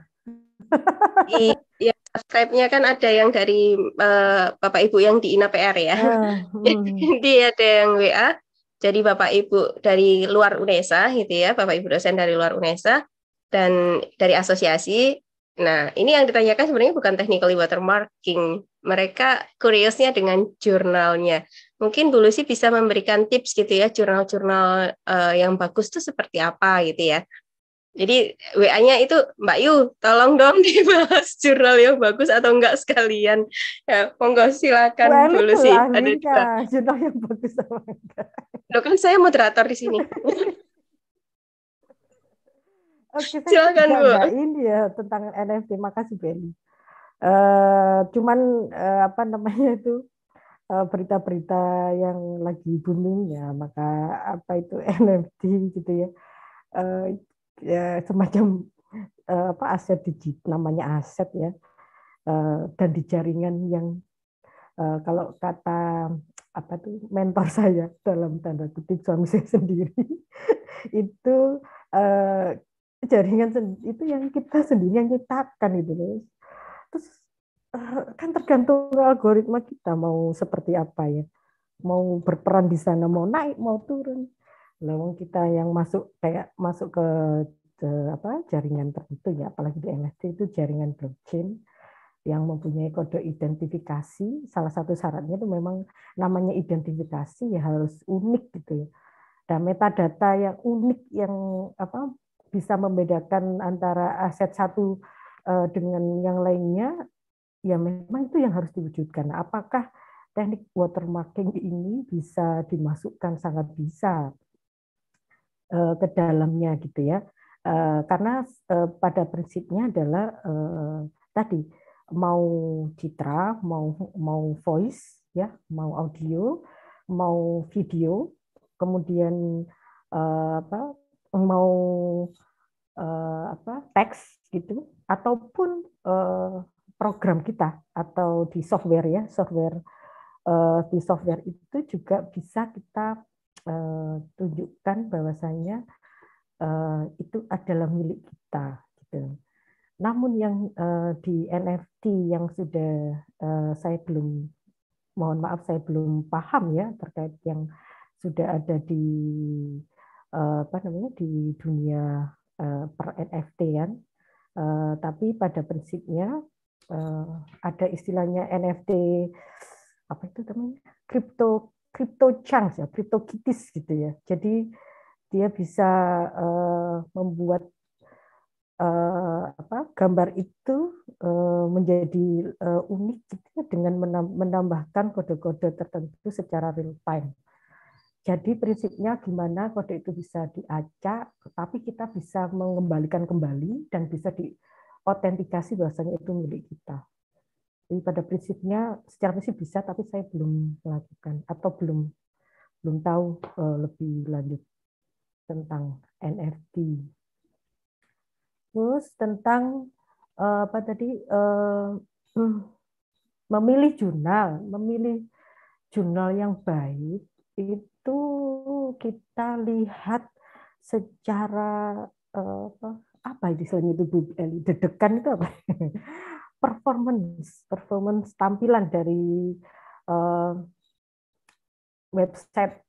*laughs* iya, subscribe-nya kan ada yang dari uh, Bapak Ibu yang di INAPR ya. Uh, hmm. Jadi ada yang WA jadi Bapak Ibu dari luar UNESA gitu ya, Bapak Ibu dosen dari luar UNESA dan dari asosiasi. Nah, ini yang ditanyakan sebenarnya bukan technical watermarking. Mereka kuriosnya dengan jurnalnya. Mungkin Bu Lucy bisa memberikan tips gitu ya, jurnal-jurnal uh, yang bagus itu seperti apa gitu ya. Jadi WA-nya itu Mbak Yu, tolong dong *laughs* dibahas jurnal yang bagus atau enggak sekalian. Ya, monggo silakan well, dulu sih. Ada juga. jurnal yang bagus sama. enggak. kan saya moderator di sini. *laughs* Oke, okay, silakan Bu. Ini ya tentang NFT. Makasih Benny. Uh, eh, cuman uh, apa namanya itu eh, berita-berita yang lagi booming ya, maka apa itu *laughs* NFT gitu ya ya, semacam uh, apa aset digit namanya aset ya uh, dan di jaringan yang uh, kalau kata apa tuh mentor saya dalam tanda kutip suami saya *laughs* sendiri itu uh, jaringan itu yang kita sendiri yang ciptakan itu loh terus kan tergantung algoritma kita mau seperti apa ya mau berperan di sana mau naik mau turun lawang kita yang masuk kayak masuk ke, ke apa jaringan tertentu ya apalagi di NFT itu jaringan blockchain yang mempunyai kode identifikasi salah satu syaratnya itu memang namanya identifikasi ya harus unik gitu ya dan metadata yang unik yang apa bisa membedakan antara aset satu eh, dengan yang lainnya ya memang itu yang harus diwujudkan apakah teknik watermarking ini bisa dimasukkan sangat bisa Eh, ke dalamnya gitu ya. Eh, karena eh, pada prinsipnya adalah tadi mau citra, mau mau voice ya, mau audio, mau video, kemudian apa mau apa teks gitu ataupun program kita atau di software ya, software di software itu juga bisa kita Eh, tunjukkan bahwasanya eh, itu adalah milik kita gitu. Namun yang eh, di NFT yang sudah saya belum mohon maaf saya belum paham ya terkait yang sudah ada di apa namanya di dunia per NFT kan. Uh, tapi pada prinsipnya uh, ada istilahnya NFT apa itu namanya? Crypto crypto chunks ya, crypto kitties gitu ya. Jadi dia bisa uh, membuat uh, apa gambar itu uh, menjadi uh, unik gitu ya, dengan menambahkan kode-kode tertentu secara real time. Jadi prinsipnya gimana kode itu bisa diacak, tapi kita bisa mengembalikan kembali dan bisa diotentikasi bahwasanya itu milik kita. Jadi pada prinsipnya secara prinsip bisa, tapi saya belum melakukan atau belum belum tahu eh, lebih lanjut tentang NFT. Terus tentang eh, apa tadi eh, hmm, memilih jurnal, memilih jurnal yang baik itu kita lihat secara apa apa istilahnya itu Bu dedekan itu apa *laughs* performance performance tampilan dari uh, website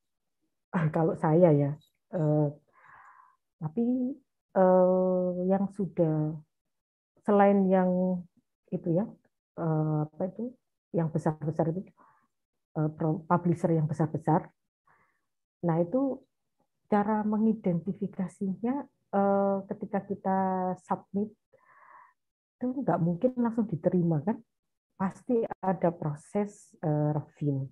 *laughs* kalau saya ya uh, tapi uh, yang sudah selain yang itu ya uh, apa itu yang besar besar itu uh, publisher yang besar besar nah itu cara mengidentifikasinya uh, ketika kita submit itu kan nggak mungkin langsung diterima kan pasti ada proses uh, review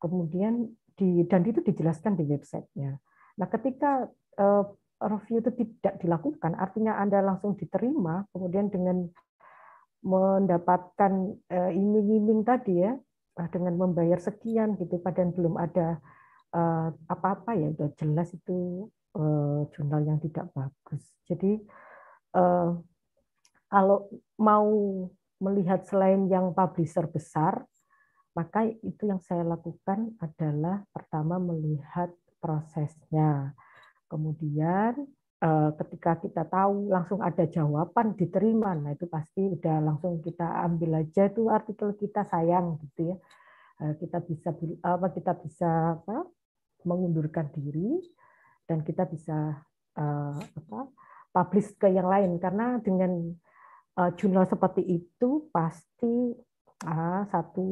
kemudian di dan itu dijelaskan di websitenya nah ketika uh, review itu tidak dilakukan artinya anda langsung diterima kemudian dengan mendapatkan eh, iming-iming tadi ya dengan membayar sekian gitu padahal belum ada apa-apa ya udah jelas itu jurnal yang tidak bagus jadi kalau mau melihat selain yang publisher besar, maka itu yang saya lakukan adalah pertama melihat prosesnya. Kemudian eh, ketika kita tahu langsung ada jawaban diterima, nah itu pasti udah langsung kita ambil aja itu artikel kita sayang gitu ya. Eh, kita bisa apa kita bisa apa mengundurkan diri dan kita bisa eh, apa publish ke yang lain karena dengan Eh, jurnal seperti itu pasti uh, satu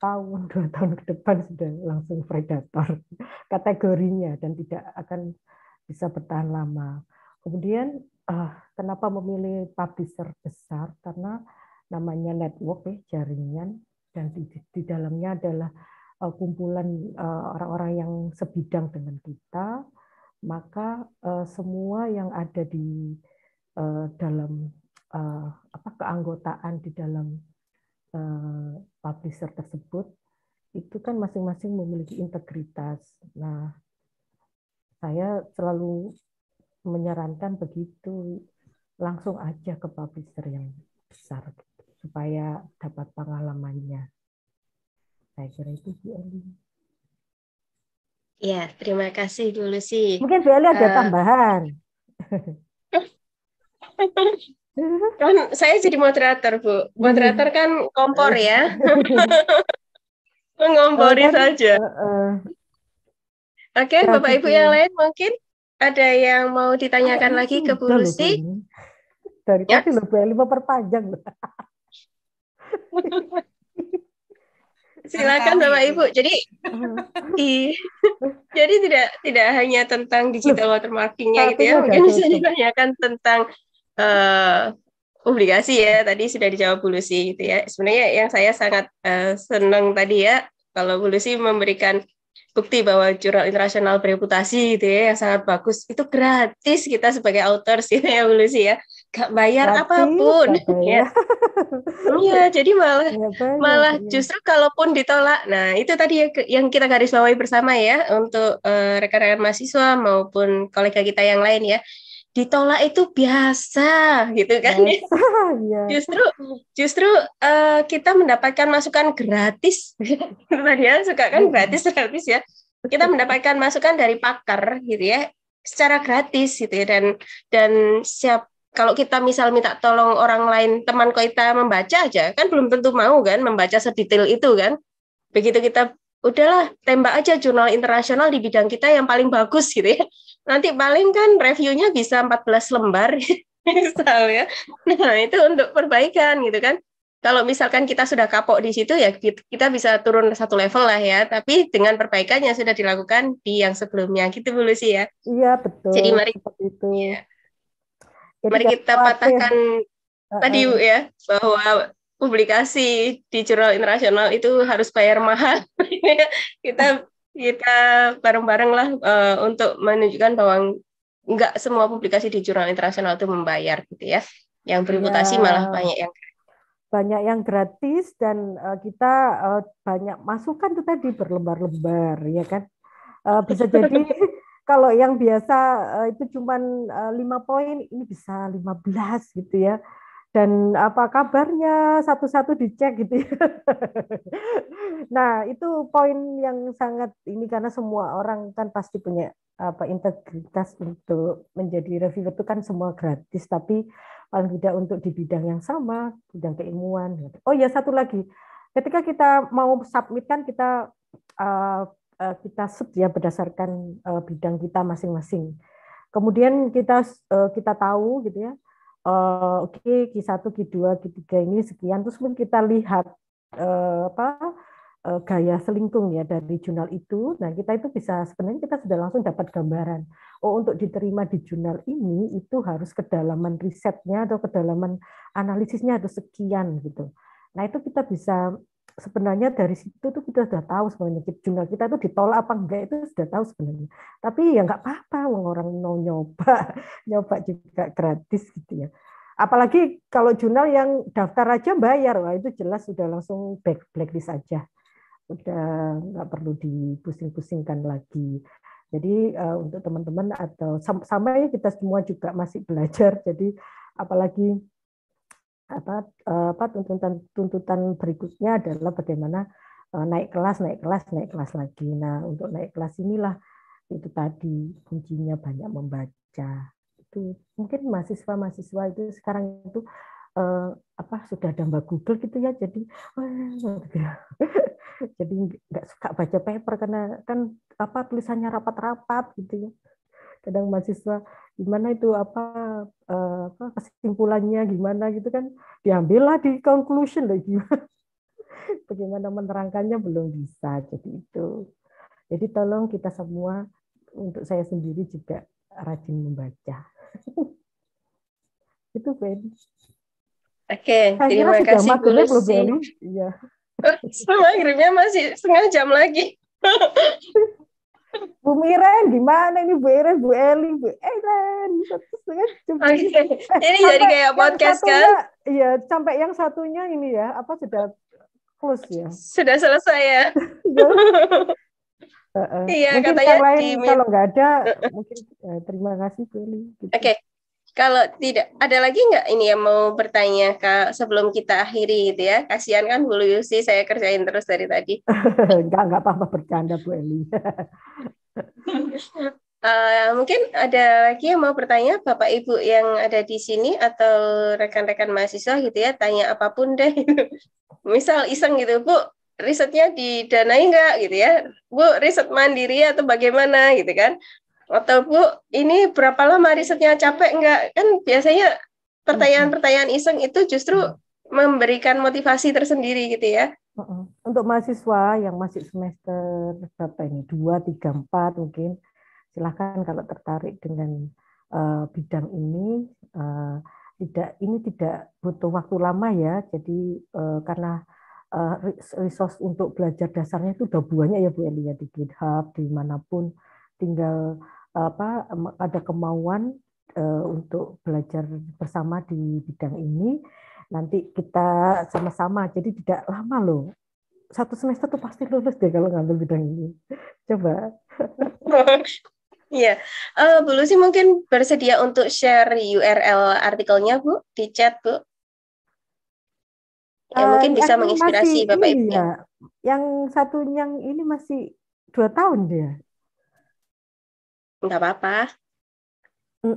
tahun *laughs* dua tahun ke depan sudah langsung predator *laughs* kategorinya dan tidak akan bisa bertahan lama. Kemudian eh, kenapa memilih publisher besar karena namanya network ya jaringan dan di, di dalamnya adalah uh, kumpulan orang-orang yang sebidang dengan kita maka uh, semua yang ada di uh, dalam uh, apa keanggotaan di dalam uh, publisher tersebut itu kan masing-masing memiliki integritas. Nah, saya selalu menyarankan begitu langsung aja ke publisher yang besar gitu, supaya dapat pengalamannya. Saya kira itu Bu Eli. Ya, terima kasih Bu Lucy. Mungkin Bu Eli ada uh, tambahan. *laughs* *laughs* Kan saya jadi moderator, Bu. Moderator kan kompor ya. Mengompori *laughs* oh, saja. Uh, uh. Oke, okay, Bapak Ibu yang lain mungkin ada yang mau ditanyakan oh, lagi ke Bu Rusti. Dari ya. tadi lebih lima perpanjang. *laughs* Silakan Bapak Ibu. Jadi i, jadi tidak tidak hanya tentang digital watermarkingnya gitu ya, mungkin bisa ditanyakan tentang uh, obligasi ya tadi sudah dijawab Bu Lucy gitu ya. Sebenarnya yang saya sangat uh, senang tadi ya kalau Bu Lucy memberikan bukti bahwa jurnal internasional bereputasi gitu ya yang sangat bagus itu gratis kita sebagai authors *laughs* gitu ya Bu Lucy ya. Gak bayar gratis, apapun *laughs* ya. Iya, *laughs* jadi malah ya, bayar, malah ya. justru kalaupun ditolak. Nah, itu tadi ya yang kita garis bawahi bersama ya untuk eh, rekan-rekan uh, rekan -rekan mahasiswa maupun kolega kita yang lain ya ditolak itu biasa gitu kan ya. *laughs* Iya. justru justru uh, kita mendapatkan masukan gratis *laughs* tadi ya suka kan iya. gratis gratis ya kita mendapatkan masukan dari pakar gitu ya secara gratis gitu ya dan dan siap kalau kita misal minta tolong orang lain teman kita membaca aja kan belum tentu mau kan membaca sedetail itu kan begitu kita udahlah tembak aja jurnal internasional di bidang kita yang paling bagus gitu ya nanti paling kan reviewnya bisa 14 lembar *laughs* misalnya. Nah, itu untuk perbaikan gitu kan. Kalau misalkan kita sudah kapok di situ ya kita bisa turun satu level lah ya, tapi dengan perbaikan yang sudah dilakukan di yang sebelumnya gitu Bu sih ya. Iya, betul. Jadi mari itu. Ya. Jadi mari kita patahkan uh-uh. tadi ya bahwa publikasi di jurnal internasional itu harus bayar mahal. *laughs* Ya, kita kita bareng-bareng lah uh, untuk menunjukkan bahwa nggak semua publikasi di jurnal internasional itu membayar gitu ya. Yang bermutasi ya. malah banyak yang banyak yang gratis dan uh, kita uh, banyak masukan itu tadi berlembar-lembar ya kan. Uh, bisa *laughs* jadi kalau yang biasa uh, itu cuma lima uh, poin ini bisa 15 gitu ya dan apa kabarnya satu-satu dicek gitu ya. *laughs* nah itu poin yang sangat ini karena semua orang kan pasti punya apa integritas untuk menjadi reviewer itu kan semua gratis tapi paling tidak untuk di bidang yang sama bidang keilmuan gitu. oh ya satu lagi ketika kita mau submit kan kita uh, uh, kita sub ya berdasarkan uh, bidang kita masing-masing kemudian kita uh, kita tahu gitu ya uh, oke okay, Q1, Q2, Q3 ini sekian terus pun kita lihat uh, apa uh, gaya selingkung ya dari jurnal itu. Nah, kita itu bisa sebenarnya kita sudah langsung dapat gambaran. Oh, untuk diterima di jurnal ini itu harus kedalaman risetnya atau kedalaman analisisnya harus sekian gitu. Nah, itu kita bisa sebenarnya dari situ tuh kita sudah tahu sebenarnya jumlah kita tuh ditolak apa enggak itu sudah tahu sebenarnya. Tapi ya nggak apa-apa orang mau nyoba, *laughs* nyoba juga gratis gitu ya. Apalagi kalau jurnal yang daftar aja bayar, wah itu jelas sudah langsung back blacklist aja. Udah nggak perlu dipusing-pusingkan lagi. Jadi uh, untuk teman-teman atau sama, sama ya kita semua juga masih belajar. Jadi apalagi apa, eh, apa tuntutan tuntutan berikutnya adalah bagaimana eh, naik kelas, naik kelas, naik kelas lagi. Nah, untuk naik kelas inilah itu tadi kuncinya banyak membaca. Itu mungkin mahasiswa-mahasiswa itu sekarang itu eh, apa sudah ada mbak Google gitu ya. Jadi *laughs* jadi nggak suka baca paper karena kan apa tulisannya rapat-rapat gitu ya. Kadang mahasiswa gimana itu apa, eh, apa kesimpulannya gimana gitu kan diambil lah di conclusion lah gimana *laughs* bagaimana menerangkannya belum bisa jadi itu jadi tolong kita semua untuk saya sendiri juga rajin membaca *laughs* itu Ben oke okay, terima kasih Kulusi ya. Iya. *laughs* maghribnya masih setengah jam lagi Bu Miren gimana ini Bu Iren, Bu Eli, Bu Ellen. Okay. Ini jadi kayak podcast kan? Iya, sampai yang satunya ini ya, apa sudah close ya? Sudah selesai ya. Uh, uh. Iya, mungkin katanya lain, kalau nggak ada mungkin uh, terima kasih Bu Eli. Gitu. Oke. Okay. Kalau tidak ada lagi nggak ini yang mau bertanya kak sebelum kita akhiri gitu ya? Kasihan kan Bu Yusi saya kerjain terus dari tadi. Enggak *laughs* enggak apa-apa bercanda Bu Eli. uh, *laughs* mungkin ada lagi yang mau bertanya Bapak Ibu yang ada di sini atau rekan-rekan mahasiswa gitu ya tanya apapun deh. *laughs* Misal iseng gitu Bu risetnya didanai nggak gitu ya Bu riset mandiri atau bagaimana gitu kan atau Bu, ini berapa lama risetnya capek nggak Kan biasanya pertanyaan-pertanyaan iseng itu justru hmm. memberikan motivasi tersendiri gitu ya. Hmm. Untuk mahasiswa yang masih semester berapa ini? dua tiga empat mungkin. Silahkan kalau tertarik dengan uh, bidang ini uh, tidak ini tidak butuh waktu lama ya. Jadi uh, karena uh, resource untuk belajar dasarnya itu udah banyak ya Bu Elia di GitHub dimanapun tinggal apa ada kemauan eh, untuk belajar bersama di bidang ini nanti kita sama-sama jadi tidak lama loh satu semester tuh pasti lulus deh kalau ngambil bidang ini coba *laughs* Iya, uh, Bu Lucy mungkin bersedia untuk share URL artikelnya Bu di chat Bu. Ya, mungkin bisa menginspirasi Bapak Ibu. Iya. Yang satu yang ini masih dua tahun dia nggak apa-apa.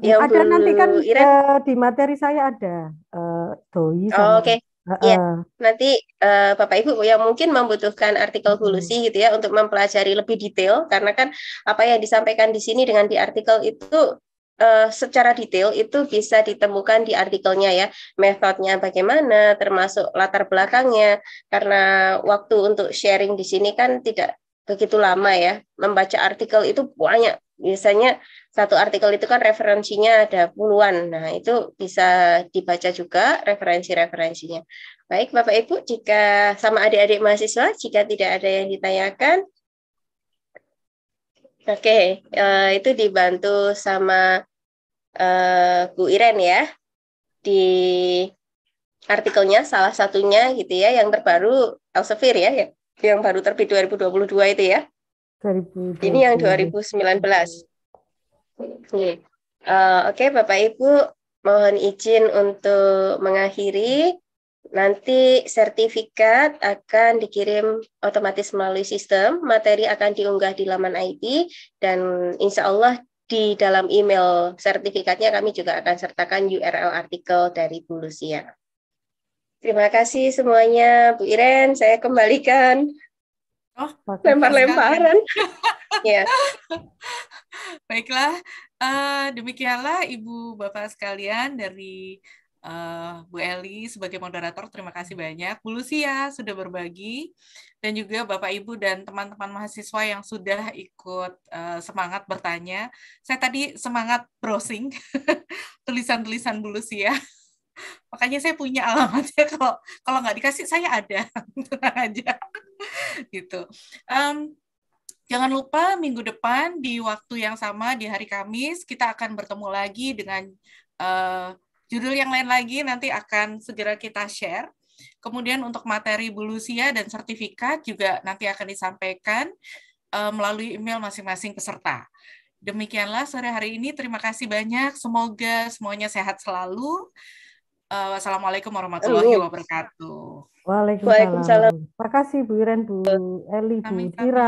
Ya, ada nanti kan uh, di materi saya ada uh, doi. Oh, sama, oh, Oke. Okay. Uh, uh, nanti uh, Bapak Ibu yang mungkin membutuhkan artikel hulusi hmm. gitu ya untuk mempelajari lebih detail karena kan apa yang disampaikan di sini dengan di artikel itu Uh, secara detail itu bisa ditemukan di artikelnya ya metodenya bagaimana termasuk latar belakangnya karena waktu untuk sharing di sini kan tidak begitu lama ya membaca artikel itu banyak biasanya satu artikel itu kan referensinya ada puluhan. Nah, itu bisa dibaca juga referensi-referensinya. Baik, Bapak Ibu, jika sama adik-adik mahasiswa, jika tidak ada yang ditanyakan, oke, okay, eh, itu dibantu sama eh, Bu Iren ya di artikelnya salah satunya gitu ya yang terbaru Elsevier ya yang baru terbit 2022 itu ya. 2020. Ini yang 2019. Eh, oke, uh, okay, Bapak Ibu, mohon izin untuk mengakhiri. Nanti sertifikat akan dikirim otomatis melalui sistem, materi akan diunggah di laman ID, dan insya Allah di dalam email sertifikatnya kami juga akan sertakan URL artikel dari Bu Lucia. Terima kasih semuanya, Bu Iren. Saya kembalikan. Oh, lempar-lemparan. *laughs* ya. Baiklah, uh, demikianlah Ibu Bapak sekalian dari uh, Bu Eli sebagai moderator. Terima kasih banyak. Bu Lucia sudah berbagi dan juga Bapak Ibu dan teman-teman mahasiswa yang sudah ikut uh, semangat bertanya. Saya tadi semangat browsing *laughs* tulisan-tulisan Bu Lucia makanya saya punya alamatnya kalau kalau nggak dikasih saya ada *laughs* tenang aja gitu um, jangan lupa minggu depan di waktu yang sama di hari Kamis kita akan bertemu lagi dengan uh, judul yang lain lagi nanti akan segera kita share kemudian untuk materi bulusia dan sertifikat juga nanti akan disampaikan uh, melalui email masing-masing peserta demikianlah sore hari ini terima kasih banyak semoga semuanya sehat selalu Uh, eh, wassalamualaikum warahmatullahi wabarakatuh. Waalaikumsalam. Waalaikumsalam. kasih Bu Iren, Bu Eli, Bu Tira.